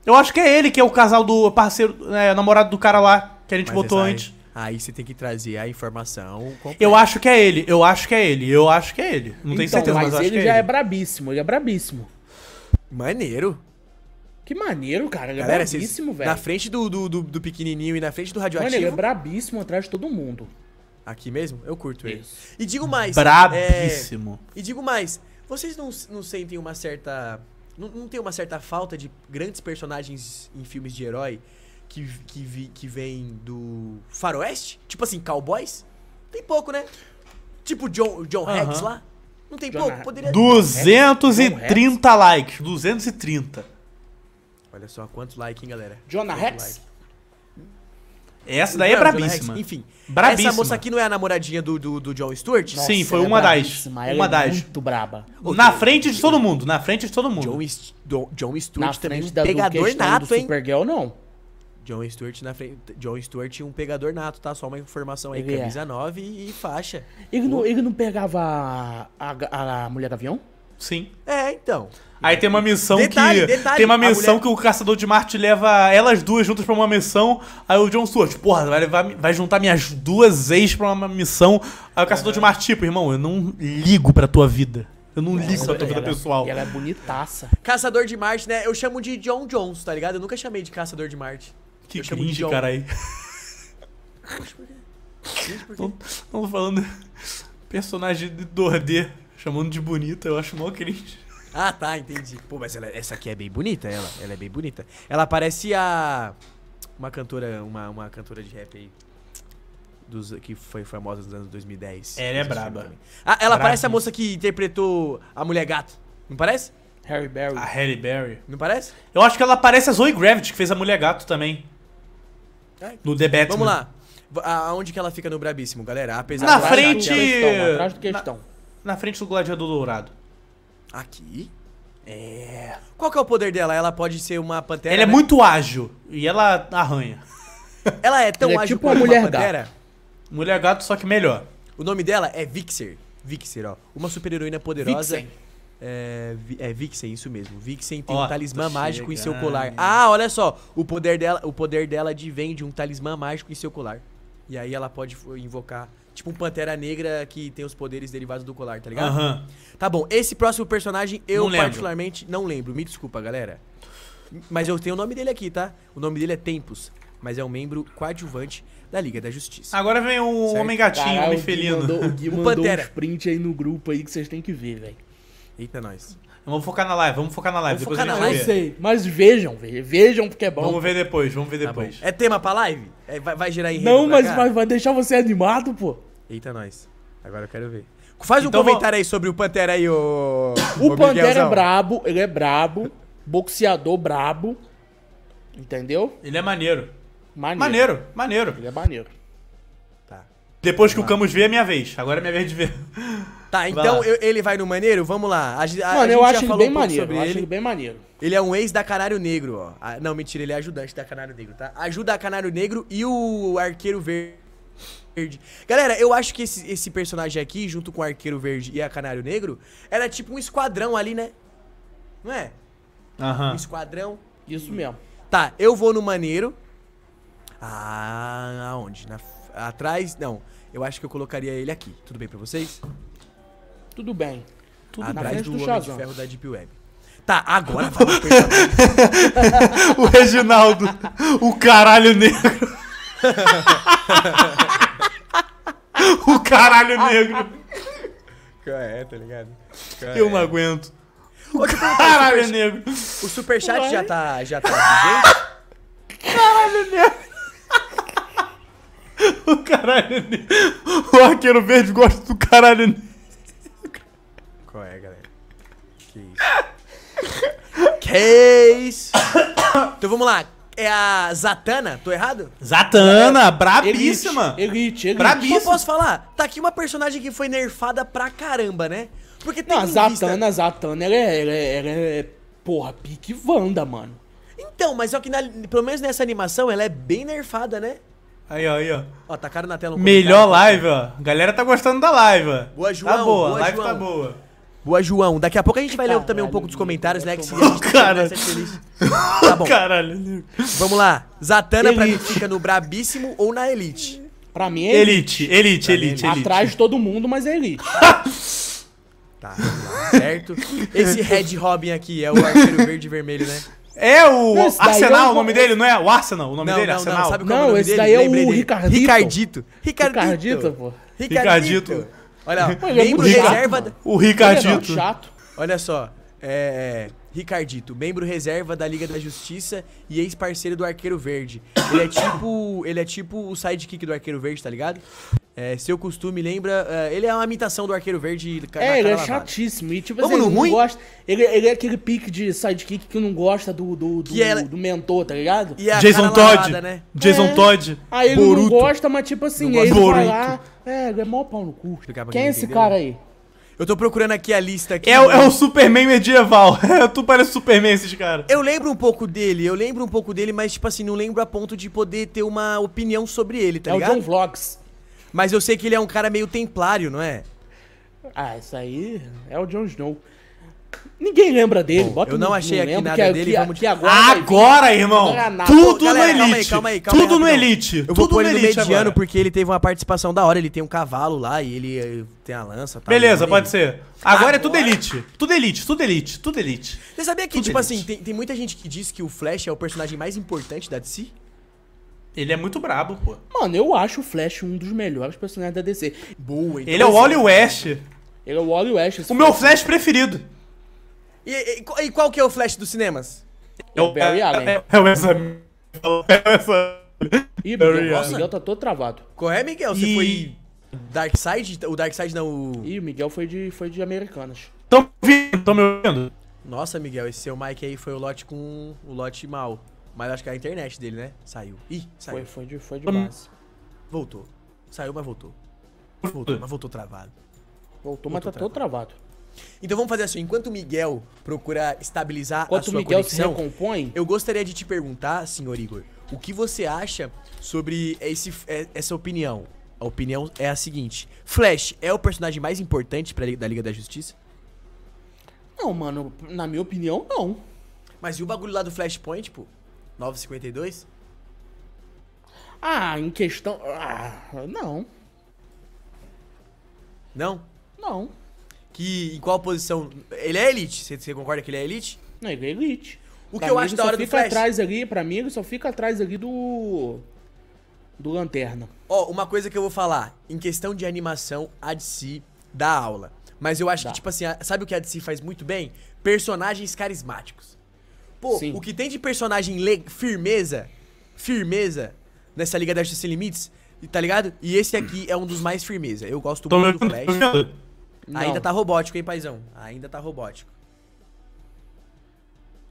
Eu acho que é ele que é o casal do parceiro, né, namorado do cara lá, que a gente Mas botou antes. Aí você tem que trazer a informação completa. Eu acho que é ele, eu acho que é ele, eu acho que é ele. Não tenho então, certeza, mas, mas eu acho ele é ele já é brabíssimo, ele é brabíssimo. Maneiro. Que maneiro, cara. Ele é Galera, brabíssimo, velho. na frente do, do, do, do pequenininho e na frente do Mano, ele é brabíssimo atrás de todo mundo. Aqui mesmo? Eu curto ele. E digo mais. é, Brabíssimo. E digo mais, vocês não, não sentem uma certa não, não tem uma certa falta de grandes personagens em filmes de herói que, que, que vem do faroeste? Tipo assim, cowboys? Tem pouco, né? Tipo John, John uhum. Hacks lá? Não tem John pouco? Poderia... 230 likes. 230. Olha só quantos likes, hein, galera. Jonah Rex? Like. Essa daí é brabíssima. Enfim. Brabíssima. Essa moça aqui não é a namoradinha do, do, do John Stewart? Nossa, Sim, foi é uma das. Uma é das. Muito braba. Na frente de todo mundo, na frente de todo mundo. John, St John Stewart na também pegador nato, hein? Supergirl não. John Stewart na frente. John Stewart um pegador nato, tá? Só uma informação aí, ele é. camisa é. 9 e, e faixa. Ele não, ele não pegava a, a, a mulher do avião? Sim. É, então. Aí tem uma missão detalhe, que. Detalhe, tem uma missão mulher... que o caçador de Marte leva elas duas juntas pra uma missão. Aí o John Stewart, porra, vai, levar, vai juntar minhas duas ex pra uma missão. Aí o caçador de Marte, tipo, irmão, eu não ligo pra tua vida. Eu não ligo pra tua vida é pessoal. E ela é bonitaça. Caçador de Marte, né? Eu chamo de John Jones, tá ligado? Eu nunca chamei de Caçador de Marte. Que eu cringe, caralho. Poxa, Estamos falando personagem de Dordê chamando de bonita, eu acho mó cringe. Ah, tá, entendi. Pô, mas ela, essa aqui é bem bonita, ela. Ela é bem bonita. Ela parece a. Uma cantora, uma, uma cantora de rap aí. Dos, que foi famosa nos anos 2010. Ela é braba. Ah, ela parece a moça que interpretou a mulher gato. Não parece? Harry Berry. A Harry Berry. Não parece? Eu acho que ela parece a Zoe Gravity, que fez a mulher gato também. É. No The Batman. Vamos lá. Aonde que ela fica no Brabíssimo, galera? Apesar na frente. Estão, atrás do que na... estão. Na frente do Gladiador Dourado. Aqui? É. Qual que é o poder dela? Ela pode ser uma pantera. Ela é né? muito ágil e ela arranha. Ela é tão é ágil tipo quanto uma mulher uma pantera. Gato. Mulher gato, só que melhor. O nome dela é Vixer. Vixer, ó. Uma super-heroína poderosa. Vixen. É, é Vixen, isso mesmo. Vixen tem um talismã tá mágico chegando. em seu colar. Ah, olha só. O poder dela, o poder dela vem de um talismã mágico em seu colar. E aí ela pode invocar Tipo um Pantera Negra que tem os poderes derivados do colar, tá ligado? Aham. Tá bom, esse próximo personagem eu Não particularmente não lembro. Me desculpa, galera. Mas eu tenho o nome dele aqui, tá? O nome dele é Tempos, mas é um membro coadjuvante da Liga da Justiça. Agora vem o Certo. Homem Gatinho, Caralho, Homem o Gui mandou- O Gui O Pantera. uns aí no grupo aí que vocês têm que ver, velho. Eita, nós. Vamos focar na live, vamos focar na live. Vamos focar na Eu sei, mas vejam, vejam porque é bom. Vamos ver depois, vamos ver Tá depois. É tema pra live? É, vai, vai gerar enredo Não, mas, mas vai deixar você animado, pô. Eita, nós. Agora eu quero ver. Faz então um comentário aí sobre o Pantera aí, ô. O, o Pantera é brabo, ele é brabo. Boxeador brabo. Entendeu? Ele é maneiro. Maneiro. Maneiro, maneiro. Ele é maneiro. Tá. Depois que o tá. Camus vê, é minha vez. Agora é minha vez de ver. Tá, então eu, ele vai no maneiro? Vamos lá. A, a, Mano, a eu acho ele bem um maneiro. Eu acho ele bem maneiro. Ele é um ex da Canário Negro, ó. Ah, não, mentira, ele é ajudante da Canário Negro, tá? Ajuda a Canário Negro e o Arqueiro Verde verde. Galera, eu acho que esse, esse personagem aqui, junto com o arqueiro verde e a canário negro, era tipo um esquadrão ali, né? Não é? Aham. Um esquadrão. Isso mesmo. Tá, eu vou no maneiro. Ah, aonde? Na, atrás? Não. Eu acho que eu colocaria ele aqui. Tudo bem pra vocês? Tudo bem. Tudo Atrás do, do Homem de Ferro da Deep Web. Tá, agora vamos O Reginaldo, o caralho
negro.
o caralho negro. É, tá ligado? Eu é. não aguento.
O caralho negro. O superchat já tá, já tá Caralho negro.
O caralho negro. O arqueiro verde gosta do caralho negro. Qual é, galera? Que isso? Que isso? Então vamos lá é a Zatanna, tô errado? Zatanna, é. brabíssima. Elite, elite. Brabíssima. Tipo, eu posso falar? Tá aqui uma personagem que foi nerfada pra caramba, né? Porque tem Não, a Zatanna, a Zatanna, ela é, ela, é, ela é, é porra, pique vanda, mano. Então, mas é que, na, pelo menos nessa animação, ela é bem nerfada, né? Aí, ó, aí, ó. Ó, tacaram na tela um Melhor live, ó. galera tá gostando da live, ó. Boa, tá João. Tá boa, boa a live tá João. tá boa. Boa, João. Daqui a pouco a gente vai Caralho, ler também um pouco dos comentários, né? Que se a gente cara. feliz. Tá bom. Caralho. Vamos lá. Zatanna pra mim fica no Brabíssimo ou na Elite? Pra mim é Elite. Elite, Elite, elite, elite. Atrás de todo mundo, mas é Elite. tá, certo? Esse Red Robin aqui é o arqueiro verde e vermelho, né? É o esse Arsenal, é o... o nome dele, não é? O Arsenal, o nome não, dele, é Arsenal. Não, sabe qual não, é o nome esse dele? daí é o Ricardito. Ricardito. Ricardito, pô. Ricardito. Ricardito. Olha, ó, é membro é reserva. Chato, O Ricardito. É chato. Olha só. É, é, Ricardito, membro reserva da Liga da Justiça e ex-parceiro do Arqueiro Verde. Ele é tipo, ele é tipo o sidekick do Arqueiro Verde, tá ligado? É, seu costume lembra. É, ele é uma imitação do Arqueiro Verde. É, ele é chatíssimo. E, tipo, Vamos assim, no ele ruim? Gosta, ele, ele, é aquele pique de sidekick que não gosta do, do, do, é... do mentor, tá ligado? Jason Todd. Lavada, né? Jason é. Todd. Aí ele Boruto. não gosta, mas tipo assim, ele vai lá. É, ele é mó pau no cu. Quem é esse entendeu? cara aí? Eu tô procurando aqui a lista. Aqui, é, é o Superman medieval. É, tu parece Superman, esses caras. Eu lembro um pouco dele, eu lembro um pouco dele, mas, tipo assim, não lembro a ponto de poder ter uma opinião sobre ele, tá é ligado? É o John Vlogs. Mas eu sei que ele é um cara meio templário, não é? Ah, isso aí é o Jon Snow. Ninguém lembra dele. Bom, eu não achei aqui nada que, é dele. Que, vamos... que agora, ah, agora irmão! Tudo Galera, no Elite! Calma aí, calma aí, calma tudo aí, no Elite! Eu vou tudo ele no mediano agora. porque ele teve uma participação da hora. Ele tem um cavalo lá e ele eh, tem a lança. Tá Beleza, pode ser. Agora, agora, é tudo é Elite. Tudo Elite, tudo Elite, tudo Elite. Você sabia que, tudo tipo elite. assim, tem, tem muita gente que diz que o Flash é o personagem mais importante da DC? Ele é muito brabo, pô. Mano, eu acho o Flash um dos melhores personagens da DC. Boa, então Ele é o Wally West. Ele é o Wally West. O Flash. meu Flash preferido. E, e, e, qual que é o Flash dos cinemas? É o Barry é, Allen. É, o essa... É O é Ih, Miguel, Miguel tá todo travado. Qual é, Miguel? Você e... foi Side. O Dark Side não... Ih, o Miguel foi de, foi de Americanas. Tão me ouvindo? Tão me ouvindo? Nossa, Miguel, esse seu mic aí foi o lote com o lote mal. Mas acho que a internet dele, né? Saiu. Ih, saiu. Foi, foi de, foi de base. Hum. Voltou. Saiu, mas voltou. Voltou, mas voltou travado. Voltou, voltou mas tá travado. todo travado. Então vamos fazer assim, enquanto o Miguel procura estabilizar enquanto a sua Miguel conexão, recompõe... eu gostaria de te perguntar, senhor Igor, o que você acha sobre esse, é, essa opinião? A opinião é a seguinte: Flash é o personagem mais importante pra, da Liga da Justiça? Não, mano, na minha opinião, não. Mas e o bagulho lá do Flashpoint, pô? Tipo? 9,52? Ah, em questão. Ah, não. Não? Não. Que em qual posição? Ele é elite. Você, você concorda que ele é elite? Não, ele é elite. O pra que eu acho da hora do Flash. atrás ali, pra mim, ele só fica atrás ali do. Do Lanterna. Ó, oh, uma coisa que eu vou falar. Em questão de animação, a DC dá aula. Mas eu acho dá. que, tipo assim, sabe o que a DC faz muito bem? Personagens carismáticos. Pô, Sim. o que tem de personagem firmeza, firmeza, nessa Liga da Justiça Sem Limites, tá ligado? E esse aqui é um dos mais firmeza. Eu gosto muito do Flash. Não. Ainda tá robótico, hein, paizão? Ainda tá robótico.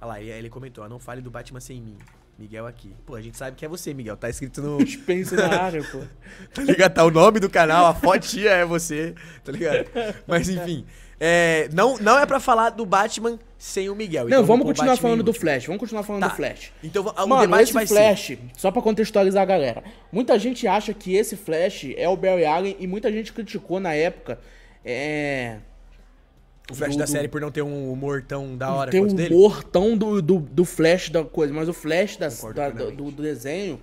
Olha lá, ele, ele comentou, ah, não fale do Batman sem mim. Miguel aqui. Pô, a gente sabe que é você, Miguel. Tá escrito no. Dispenso na área, pô. tá ligado? Tá o nome do canal, a fotinha é você. Tá ligado? Mas enfim. É, não, não é para falar do Batman sem o Miguel. Não, então vamos continuar Batman falando do Flash. Vamos continuar falando tá. do Flash. Então o Mano, debate esse vai Flash, ser... só para contextualizar a galera. Muita gente acha que esse Flash é o Barry Allen e muita gente criticou na época. É... O Flash do, da série por não ter um humor tão da hora tem quanto um dele? humor tão do, do, do, Flash da coisa, mas o Flash da, da do, do, desenho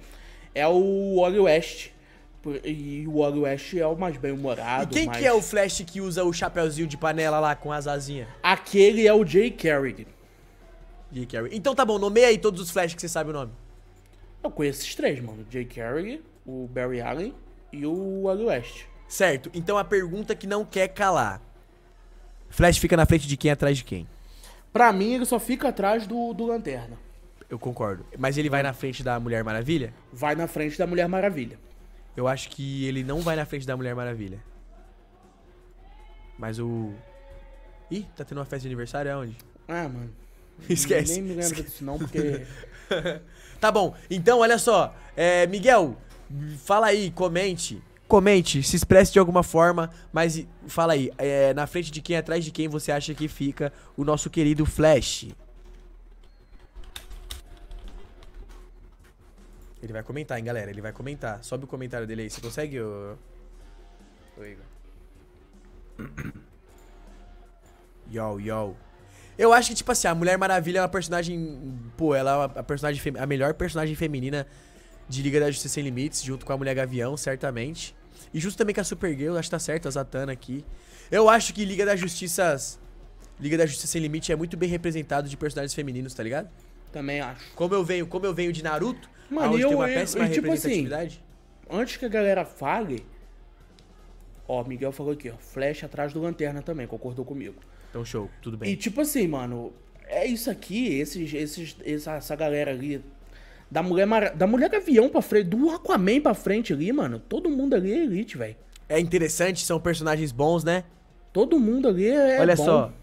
é o Wally West. E o Wally West é o mais bem-humorado. E quem mais... que é o Flash que usa o chapéuzinho de panela lá com as asinhas? Aquele é o Jay carrey Jay carrey Então tá bom, nomeia aí todos os Flash que você sabe o nome. Eu conheço esses três, mano. Jay Carrigan, o Barry Allen e o Wally West. Certo, então a pergunta que não quer calar. Flash fica na frente de quem atrás de quem? Pra mim, ele só fica atrás do, do Lanterna. Eu concordo. Mas ele vai na frente da Mulher Maravilha? Vai na frente da Mulher Maravilha. Eu acho que ele não vai na frente da Mulher Maravilha. Mas o. Ih, tá tendo uma festa de aniversário aonde? É ah, mano. Esquece. Nem me lembro disso, não, porque. tá bom, então olha só. É, Miguel, fala aí, comente. Comente, se expresse de alguma forma, mas fala aí, é, na frente de quem, atrás de quem você acha que fica o nosso querido Flash? Ele vai comentar, hein, galera. Ele vai comentar. Sobe o comentário dele aí. Você consegue, ô... ô Igor? Yo, yo. Eu acho que, tipo assim, a Mulher Maravilha é uma personagem... Pô, ela é a, personagem fem... a melhor personagem feminina de Liga da Justiça Sem Limites, junto com a Mulher Gavião, certamente. E justo também com a Supergirl, acho que tá certo, a Zatanna aqui. Eu acho que Liga da Justiça... Liga da Justiça Sem Limite é muito bem representado de personagens femininos, tá ligado? Também acho. Como eu venho, como eu venho de Naruto, Mano, Aonde eu, tem uma péssima eu, eu, tipo assim, antes que a galera fale, ó, Miguel falou aqui, ó, flash atrás do lanterna também, concordou comigo. Então show, tudo bem. E tipo assim, mano, é isso aqui, esses, esses, essa, essa galera ali da mulher da mulher gavião para frente, do Aquaman para frente ali, mano, todo mundo ali é elite, velho. É interessante, são personagens bons, né? Todo mundo ali é Olha bom. só,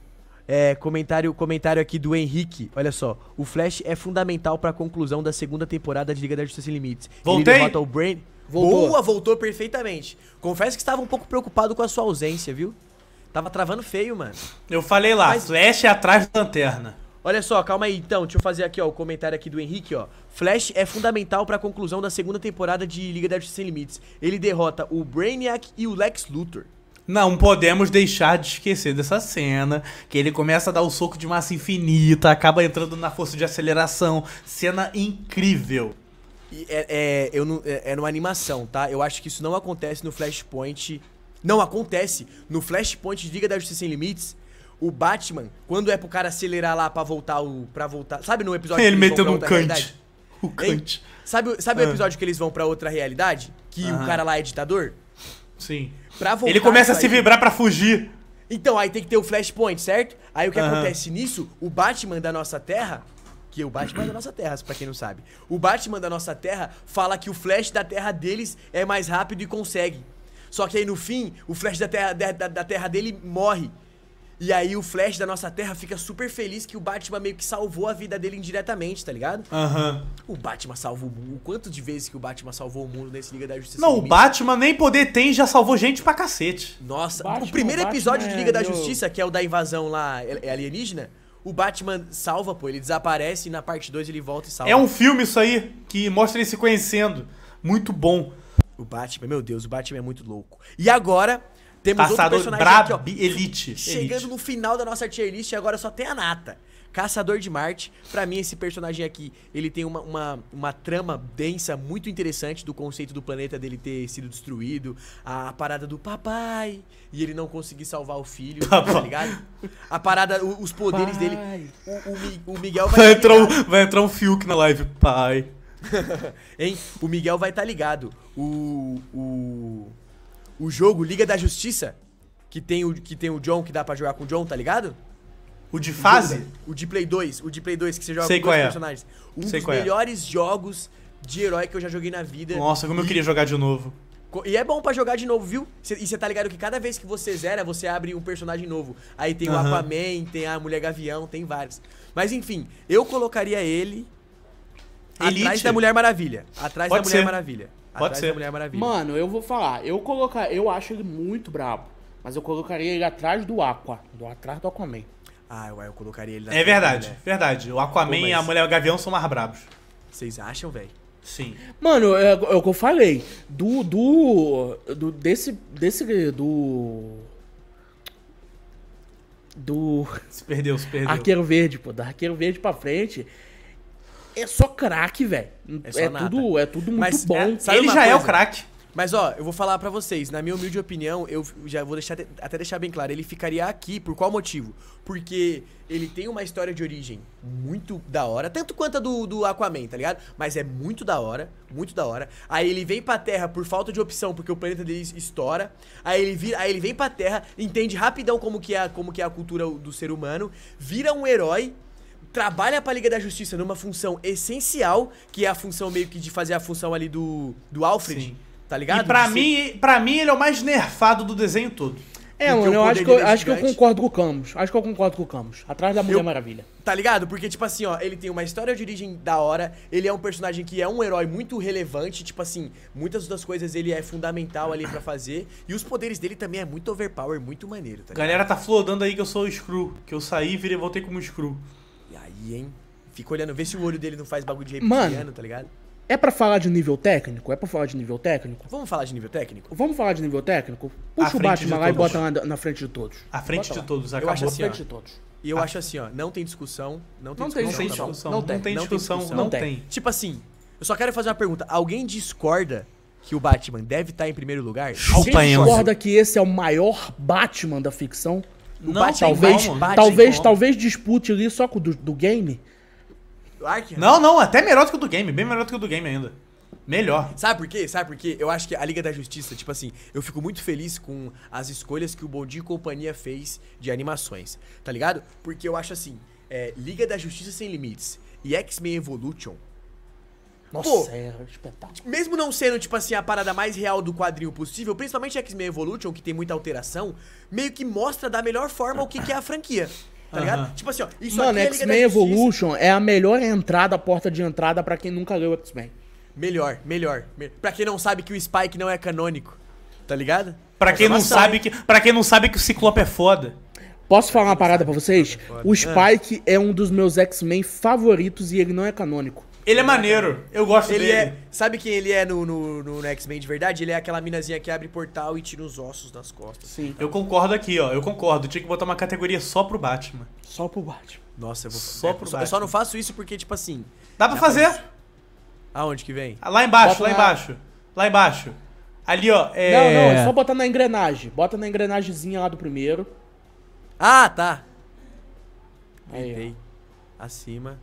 é, comentário, comentário aqui do Henrique. Olha só. O Flash é fundamental para a conclusão da segunda temporada de Liga da Justiça Sem Limites. Voltei. Ele o Brain. Voltou. Boa, voltou perfeitamente. Confesso que estava um pouco preocupado com a sua ausência, viu? Tava travando feio, mano. Eu falei lá, Mas... Flash é atrás da lanterna. Olha só, calma aí então, deixa eu fazer aqui ó, o comentário aqui do Henrique, ó. Flash é fundamental para a conclusão da segunda temporada de Liga da Justiça Sem Limites. Ele derrota o Brainiac e o Lex Luthor. Não podemos deixar de esquecer dessa cena, que ele começa a dar o um soco de massa infinita, acaba entrando na força de aceleração. Cena incrível. É, é, eu não, é, é numa animação, tá? Eu acho que isso não acontece no Flashpoint. Não acontece! No Flashpoint de Liga da Justiça Sem Limites, o Batman, quando é pro cara acelerar lá pra voltar o. para voltar. Sabe no episódio Ele metendo um cante. O cante. Sabe, sabe ah. o episódio que eles vão para outra realidade? Que ah. o cara lá é ditador? Sim. Pra voltar Ele começa a se vibrar pra fugir. Então, aí tem que ter o flashpoint, certo? Aí o que acontece nisso, o Batman da nossa Terra, que é o Batman da nossa Terra, pra quem não sabe. O Batman da nossa Terra fala que o Flash da Terra deles é mais rápido e consegue. Só que aí no fim, o Flash da Terra, da- da terra dele morre. E aí o Flash da nossa Terra fica super feliz que o Batman meio que salvou a vida dele indiretamente, tá ligado? Aham. Uhum. O Batman salva o mundo. Quanto de vezes que o Batman salvou o mundo nesse Liga da Justiça? Não, o Batman nem poder tem já salvou gente pra cacete. Nossa, Batman, o primeiro episódio de Liga é, da Justiça, que é o da invasão lá é, é alienígena, o Batman salva, pô. Ele desaparece e na parte 2 ele volta e salva. É um filme isso aí, que mostra ele se conhecendo. Muito bom. O Batman, meu Deus, o Batman é muito louco. E agora, temos Caçador outro personagem aqui, ó, Elite. Chegando elite. no final da nossa tier list, agora só tem a Nata. Caçador de Marte. Para mim, esse personagem aqui, ele tem uma, uma, uma, trama densa, muito interessante do conceito do planeta dele ter sido destruído. A parada do papai e ele não conseguir salvar o filho, tá papai. tá ligado? A parada, o, os poderes pai. dele. O, o, o, Miguel vai. Vai entrar, tá um, vai entrar um Fiuk na live. Pai. hein? O Miguel vai estar tá ligado. O. O o jogo Liga da Justiça, que tem o, que tem o John, que dá pra jogar com o John, tá ligado? O de fase? O de Play 2, o de Play 2, que você joga Sei com dois é. personagens. Um Sei dos é. melhores é. jogos de herói que eu já joguei na vida. Nossa, como e... eu queria jogar de novo. E é bom para jogar de novo, viu? E você tá ligado que cada vez que você zera, você abre um personagem novo. Aí tem uhum. o Aquaman, tem a Mulher Gavião, tem vários. Mas enfim, eu colocaria ele Elite. atrás da Mulher Maravilha. Atrás Pode da Mulher ser. Maravilha. Pode atrás ser. da Mulher Maravilha. Mano, eu vou falar. Eu colocar, eu acho ele muito brabo. Mas eu colocaria ele atrás do Aqua. Do, atrás do Aquaman. Ah, eu, eu colocaria ele É verdade, né? verdade. O Aquaman Pô, mas... e a Mulher Gavião são mais brabos. Vocês acham, velho? Sim. Mano, é, é, o que eu falei. Do. Do. do desse. Desse. Do. Do. Se perdeu, se perdeu. Arqueiro Verde, pô. Da Arqueiro Verde pra frente é só craque, velho. É, é tudo, é tudo muito Mas, bom. É, ele já coisa? é o craque. Mas ó, eu vou falar para vocês, na minha humilde opinião, eu já vou deixar até deixar bem claro, ele ficaria aqui por qual motivo? Porque ele tem uma história de origem muito da hora, tanto quanto a do, do Aquaman, tá ligado? Mas é muito da hora, muito da hora. Aí ele vem pra Terra por falta de opção, porque o planeta dele estoura. Aí ele, vira, aí ele vem pra Terra, entende rapidão como que, é, como que é a cultura do ser humano, vira um herói trabalha pra Liga da Justiça numa função essencial, que é a função meio que de fazer a função ali do, do Alfred, Sim. tá ligado? E pra mim, pra mim ele é o mais nerfado do desenho todo.
É, mano, eu acho que, eu, é acho que eu
concordo com o Camus. Acho que eu concordo com o Camus. Atrás da Mulher eu, Maravilha. Tá ligado? Porque, tipo assim, ó, ele tem uma história de origem da hora, ele é um personagem que é um herói muito relevante, tipo assim, muitas das coisas ele é fundamental ali para fazer, e os poderes dele também é muito overpower, muito maneiro, tá ligado? Galera tá flodando aí que eu sou o Screw, que eu saí e virei, voltei como Screw. E aí, hein? Fica olhando, vê se o olho dele não faz bagulho de reptiliano, Mano, tá ligado? É pra falar de nível técnico? É pra falar de nível técnico? Vamos falar de nível técnico? Vamos falar de nível técnico? Puxa o Batman lá e bota lá na, frente de todos. a frente bota de lá. todos, acabou. Eu acho assim, ó, frente de todos. E eu ah. acho assim, ó, não tem discussão, não tem não discussão. Tem discussão tá não, tem, não tem discussão, não tem discussão, não tem. Tipo assim, eu só quero fazer uma pergunta. Alguém discorda que o Batman deve estar tá em primeiro lugar? Alguém discorda que esse é o maior Batman da ficção? O não, talvez, como, não talvez, talvez dispute ali só com o do, do game. Like, não, não, até melhor do que o do game, bem melhor do que o do game ainda. Melhor. Sabe por quê? Sabe por quê? Eu acho que a Liga da Justiça, tipo assim, eu fico muito feliz com as escolhas que o Bondi e Companhia fez de animações, tá ligado? Porque eu acho assim, é, Liga da Justiça Sem Limites e X-Men Evolution nossa, Pô, é um espetáculo. Mesmo não sendo, tipo assim, a parada mais real do quadrinho possível, principalmente X-Men Evolution, que tem muita alteração, meio que mostra da melhor forma o que, que é a franquia. Tá uhum. ligado? Tipo assim, ó, isso Mano, é X-Men Evolution é a melhor entrada, porta de entrada para quem nunca leu X-Men. Melhor, melhor. Pra quem não sabe que o Spike não é canônico, tá ligado? Para quem, é não sabe que, pra quem não sabe que o Ciclope é foda. Posso falar uma parada pra vocês? É, o Spike é um dos meus X-Men favoritos e ele não é canônico. Ele é maneiro, eu gosto ele dele. É, sabe quem ele é no, no, no X-Men de verdade? Ele é aquela minazinha que abre portal e tira os ossos das costas. Sim. Eu concordo aqui, ó. Eu concordo. Tinha que botar uma categoria só pro Batman. Só pro Batman. Nossa, eu vou Só é, pro Batman. Eu só não faço isso porque, tipo assim. Dá pra fazer! Aonde que vem? Ah, lá embaixo, Bota lá na... embaixo. Lá embaixo. Ali, ó. É... Não, não, é só botar na engrenagem. Bota na engrenagemzinha lá do primeiro. Ah, tá. Aí, Acima.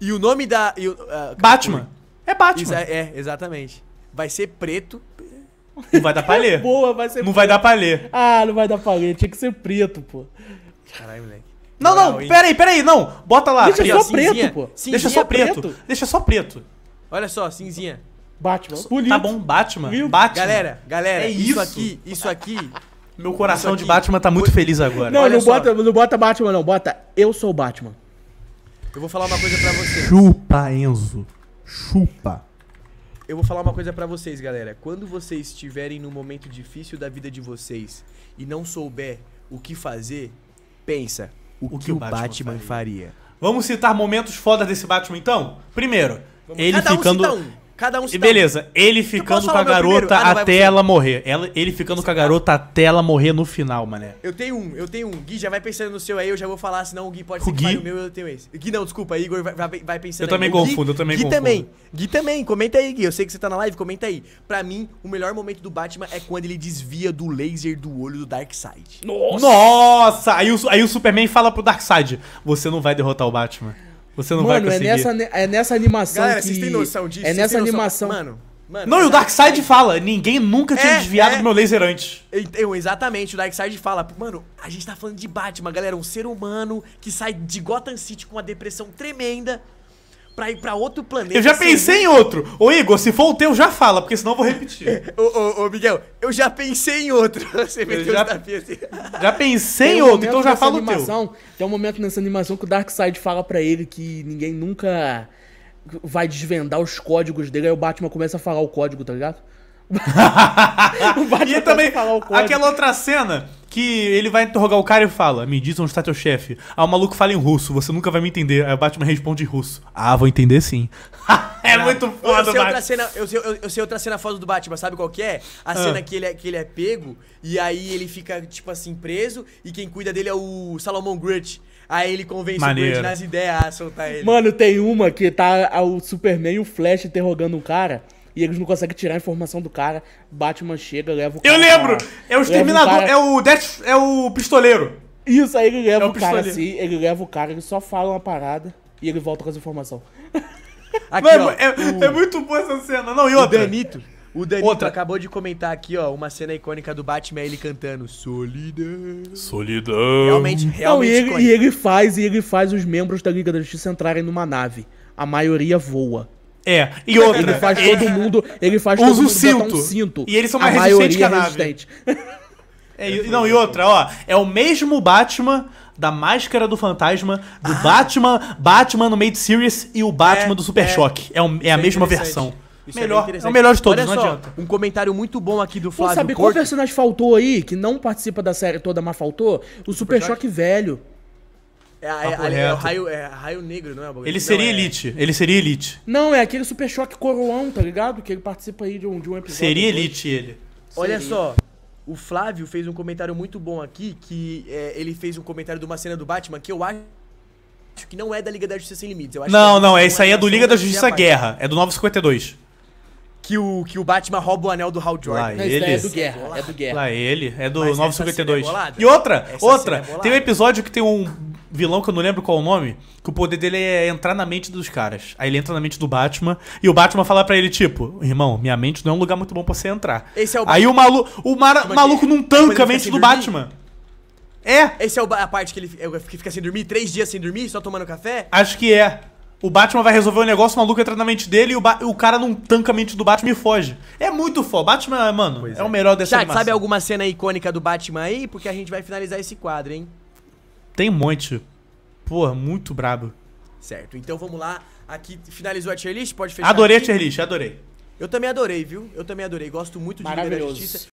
E o nome da. E uh, Batman. É Batman. É, é, exatamente. Vai ser preto. Não vai dar pra ler. Boa, vai ser Não preto. vai dar pra ler. Ah, não vai dar pra ler. Tinha que ser preto, pô. Caralho, moleque.
Não, não, não peraí, peraí, não. Bota lá. Deixa só preto, cinzinha. pô. Cinzinha Deixa só preto. preto.
Deixa só preto. Olha só, cinzinha. Batman. Tá bom, Batman. Batman. Galera, galera, é isso. isso aqui, isso aqui. Meu coração de Batman tá muito feliz agora. Não, Olha não só. bota, não bota Batman, não. Bota Eu Sou Batman. Eu vou falar uma coisa para vocês. Chupa, Enzo. Chupa. Eu vou falar uma coisa para vocês, galera. Quando vocês estiverem num momento difícil da vida de vocês e não souber o que fazer, pensa o, o que, que, o Batman, Batman faria. faria. Vamos citar momentos fodas desse Batman então? Primeiro, Vamos ele ficando um. Cada um se e Beleza, ele ficando com a garota ah, até você. ela morrer. Ela, ele ficando com a garota até ela morrer no final, mané. Eu tenho um, eu tenho um. Gui, já vai pensando no seu aí, eu já vou falar, senão o Gui pode o ser Gui? o meu, eu tenho esse. Gui não, desculpa, Igor vai, vai, vai pensando Eu aí. também confundo, Gui, eu também Gui confundo. também, Gui também, comenta aí, Gui. Eu sei que você tá na live, comenta aí. Pra mim, o melhor momento do Batman é quando ele desvia do laser do olho do Darkseid. Nossa! Nossa! Aí o, aí o Superman fala pro Darkseid, você não vai derrotar o Batman. Você não mano, vai conseguir. Mano, é nessa, é nessa animação Galera, que... vocês têm noção disso? É nessa animação... Mano... Mano, não, e o Darkseid fala, ninguém nunca tinha é, desviado é, do meu laser antes. então exatamente, o Darkseid fala, mano, a gente tá falando de Batman, galera, um ser humano que sai de Gotham City com uma depressão tremenda pra ir pra outro planeta. Eu já pensei em outro. Ô, Igor, se for o teu, já fala, porque senão eu vou repetir. ô, ô, ô, Miguel, eu já pensei em outro. Você me já, assim. já pensei um em outro, então já fala o teu. Tem um momento nessa animação que o Darkseid fala pra ele que ninguém nunca vai desvendar os códigos dele. Aí o Batman começa a falar o código, tá ligado? e também aquela outra cena que ele vai interrogar o cara e fala: Me diz onde está teu chefe. Ah, o maluco fala em russo, você nunca vai me entender. Aí o Batman responde em russo: Ah, vou entender sim. é muito foda, eu sei, Batman. outra cena, eu sei, eu, eu, sei, outra cena foda do Batman, sabe qual que é? A ah. cena que ele, é, que ele é pego e aí ele fica, tipo assim, preso e quem cuida dele é o Salomon Grudge. Aí ele convence Maneiro. o Grudge nas ideias a soltar ele. Mano, tem uma que tá o Superman e o Flash interrogando um cara e eles não conseguem tirar a informação do cara. Batman chega, leva o cara. Eu lembro! É o exterminador, é o Death, é o pistoleiro. Isso, aí ele leva é o, o cara assim, ele leva o cara, ele só fala uma parada e ele volta com as informações. Mano, é, é, muito boa essa cena. Não, e outra. O Danito, o Danito outra. acabou de comentar aqui, ó, uma cena icônica do Batman, ele cantando Solidão. Solidão. Realmente, realmente. Não, e, ele, e ele faz, e ele faz os membros da Liga da Justiça entrarem numa nave. A maioria voa. É, e outra. Ele faz todo mundo. Ele faz Usa todo mundo cinto. Um cinto. E eles são mais a resistentes que a é nave. Resistente. É, não, e outra, ó. É o mesmo Batman da Máscara do Fantasma, do ah. Batman, Batman no Made Series e o Batman é, do Super é, Choque. É, um, é a é mesma versão. Isso é melhor, é, o melhor de todos, Olha não só, adianta. Um comentário muito bom aqui do Flávio. Pô, sabe Corte. qual personagem faltou aí, que não participa da série toda, mas faltou? O Super, Super Choque velho. É, é, é, é, o raio, é raio negro, não é? Ele não, seria é. elite. Ele seria elite. Não, é aquele Super Choque Coroão, tá ligado? Que ele participa aí de um, de um episódio. Seria elite ele. Olha seria. só. O Flávio fez um comentário muito bom aqui, que é, ele fez um comentário de uma cena do Batman que eu acho que não é da Liga da Justiça Sem Limites. não, não, é isso aí é do Liga da, da Justiça Guerra. É do 952 que o, que o Batman rouba o anel do Hal Jordan. Lá Não, ele. É do Guerra, é do Guerra. Lá ele, é do Mas 952. É e outra, essa é outra, tem um episódio que tem um vilão que eu não lembro qual o nome, que o poder dele é entrar na mente dos caras. Aí ele entra na mente do Batman e o Batman fala para ele, tipo, irmão, minha mente não é um lugar muito bom pra você entrar. Esse é o Aí o, tipo, maluco o maluco não tanca a mente do Batman. É. Essa é a parte que ele que fica sem dormir, três dias sem dormir, só tomando café? Acho que é. O Batman vai resolver um negócio, o maluco entra na mente dele e o, o cara não tanca a mente do Batman e foge. É muito foda. Batman, mano, é, é, o é. melhor dessa Já, animação. sabe alguma cena icônica do Batman aí? Porque a gente vai finalizar esse quadro, hein? Tem um monte. Pô, muito brabo. Certo, então vamos lá. Aqui finalizou a tier list, pode fechar. Adorei aqui. a tier list, adorei. Eu também adorei, viu? Eu também adorei. Gosto muito de Liga da Justiça.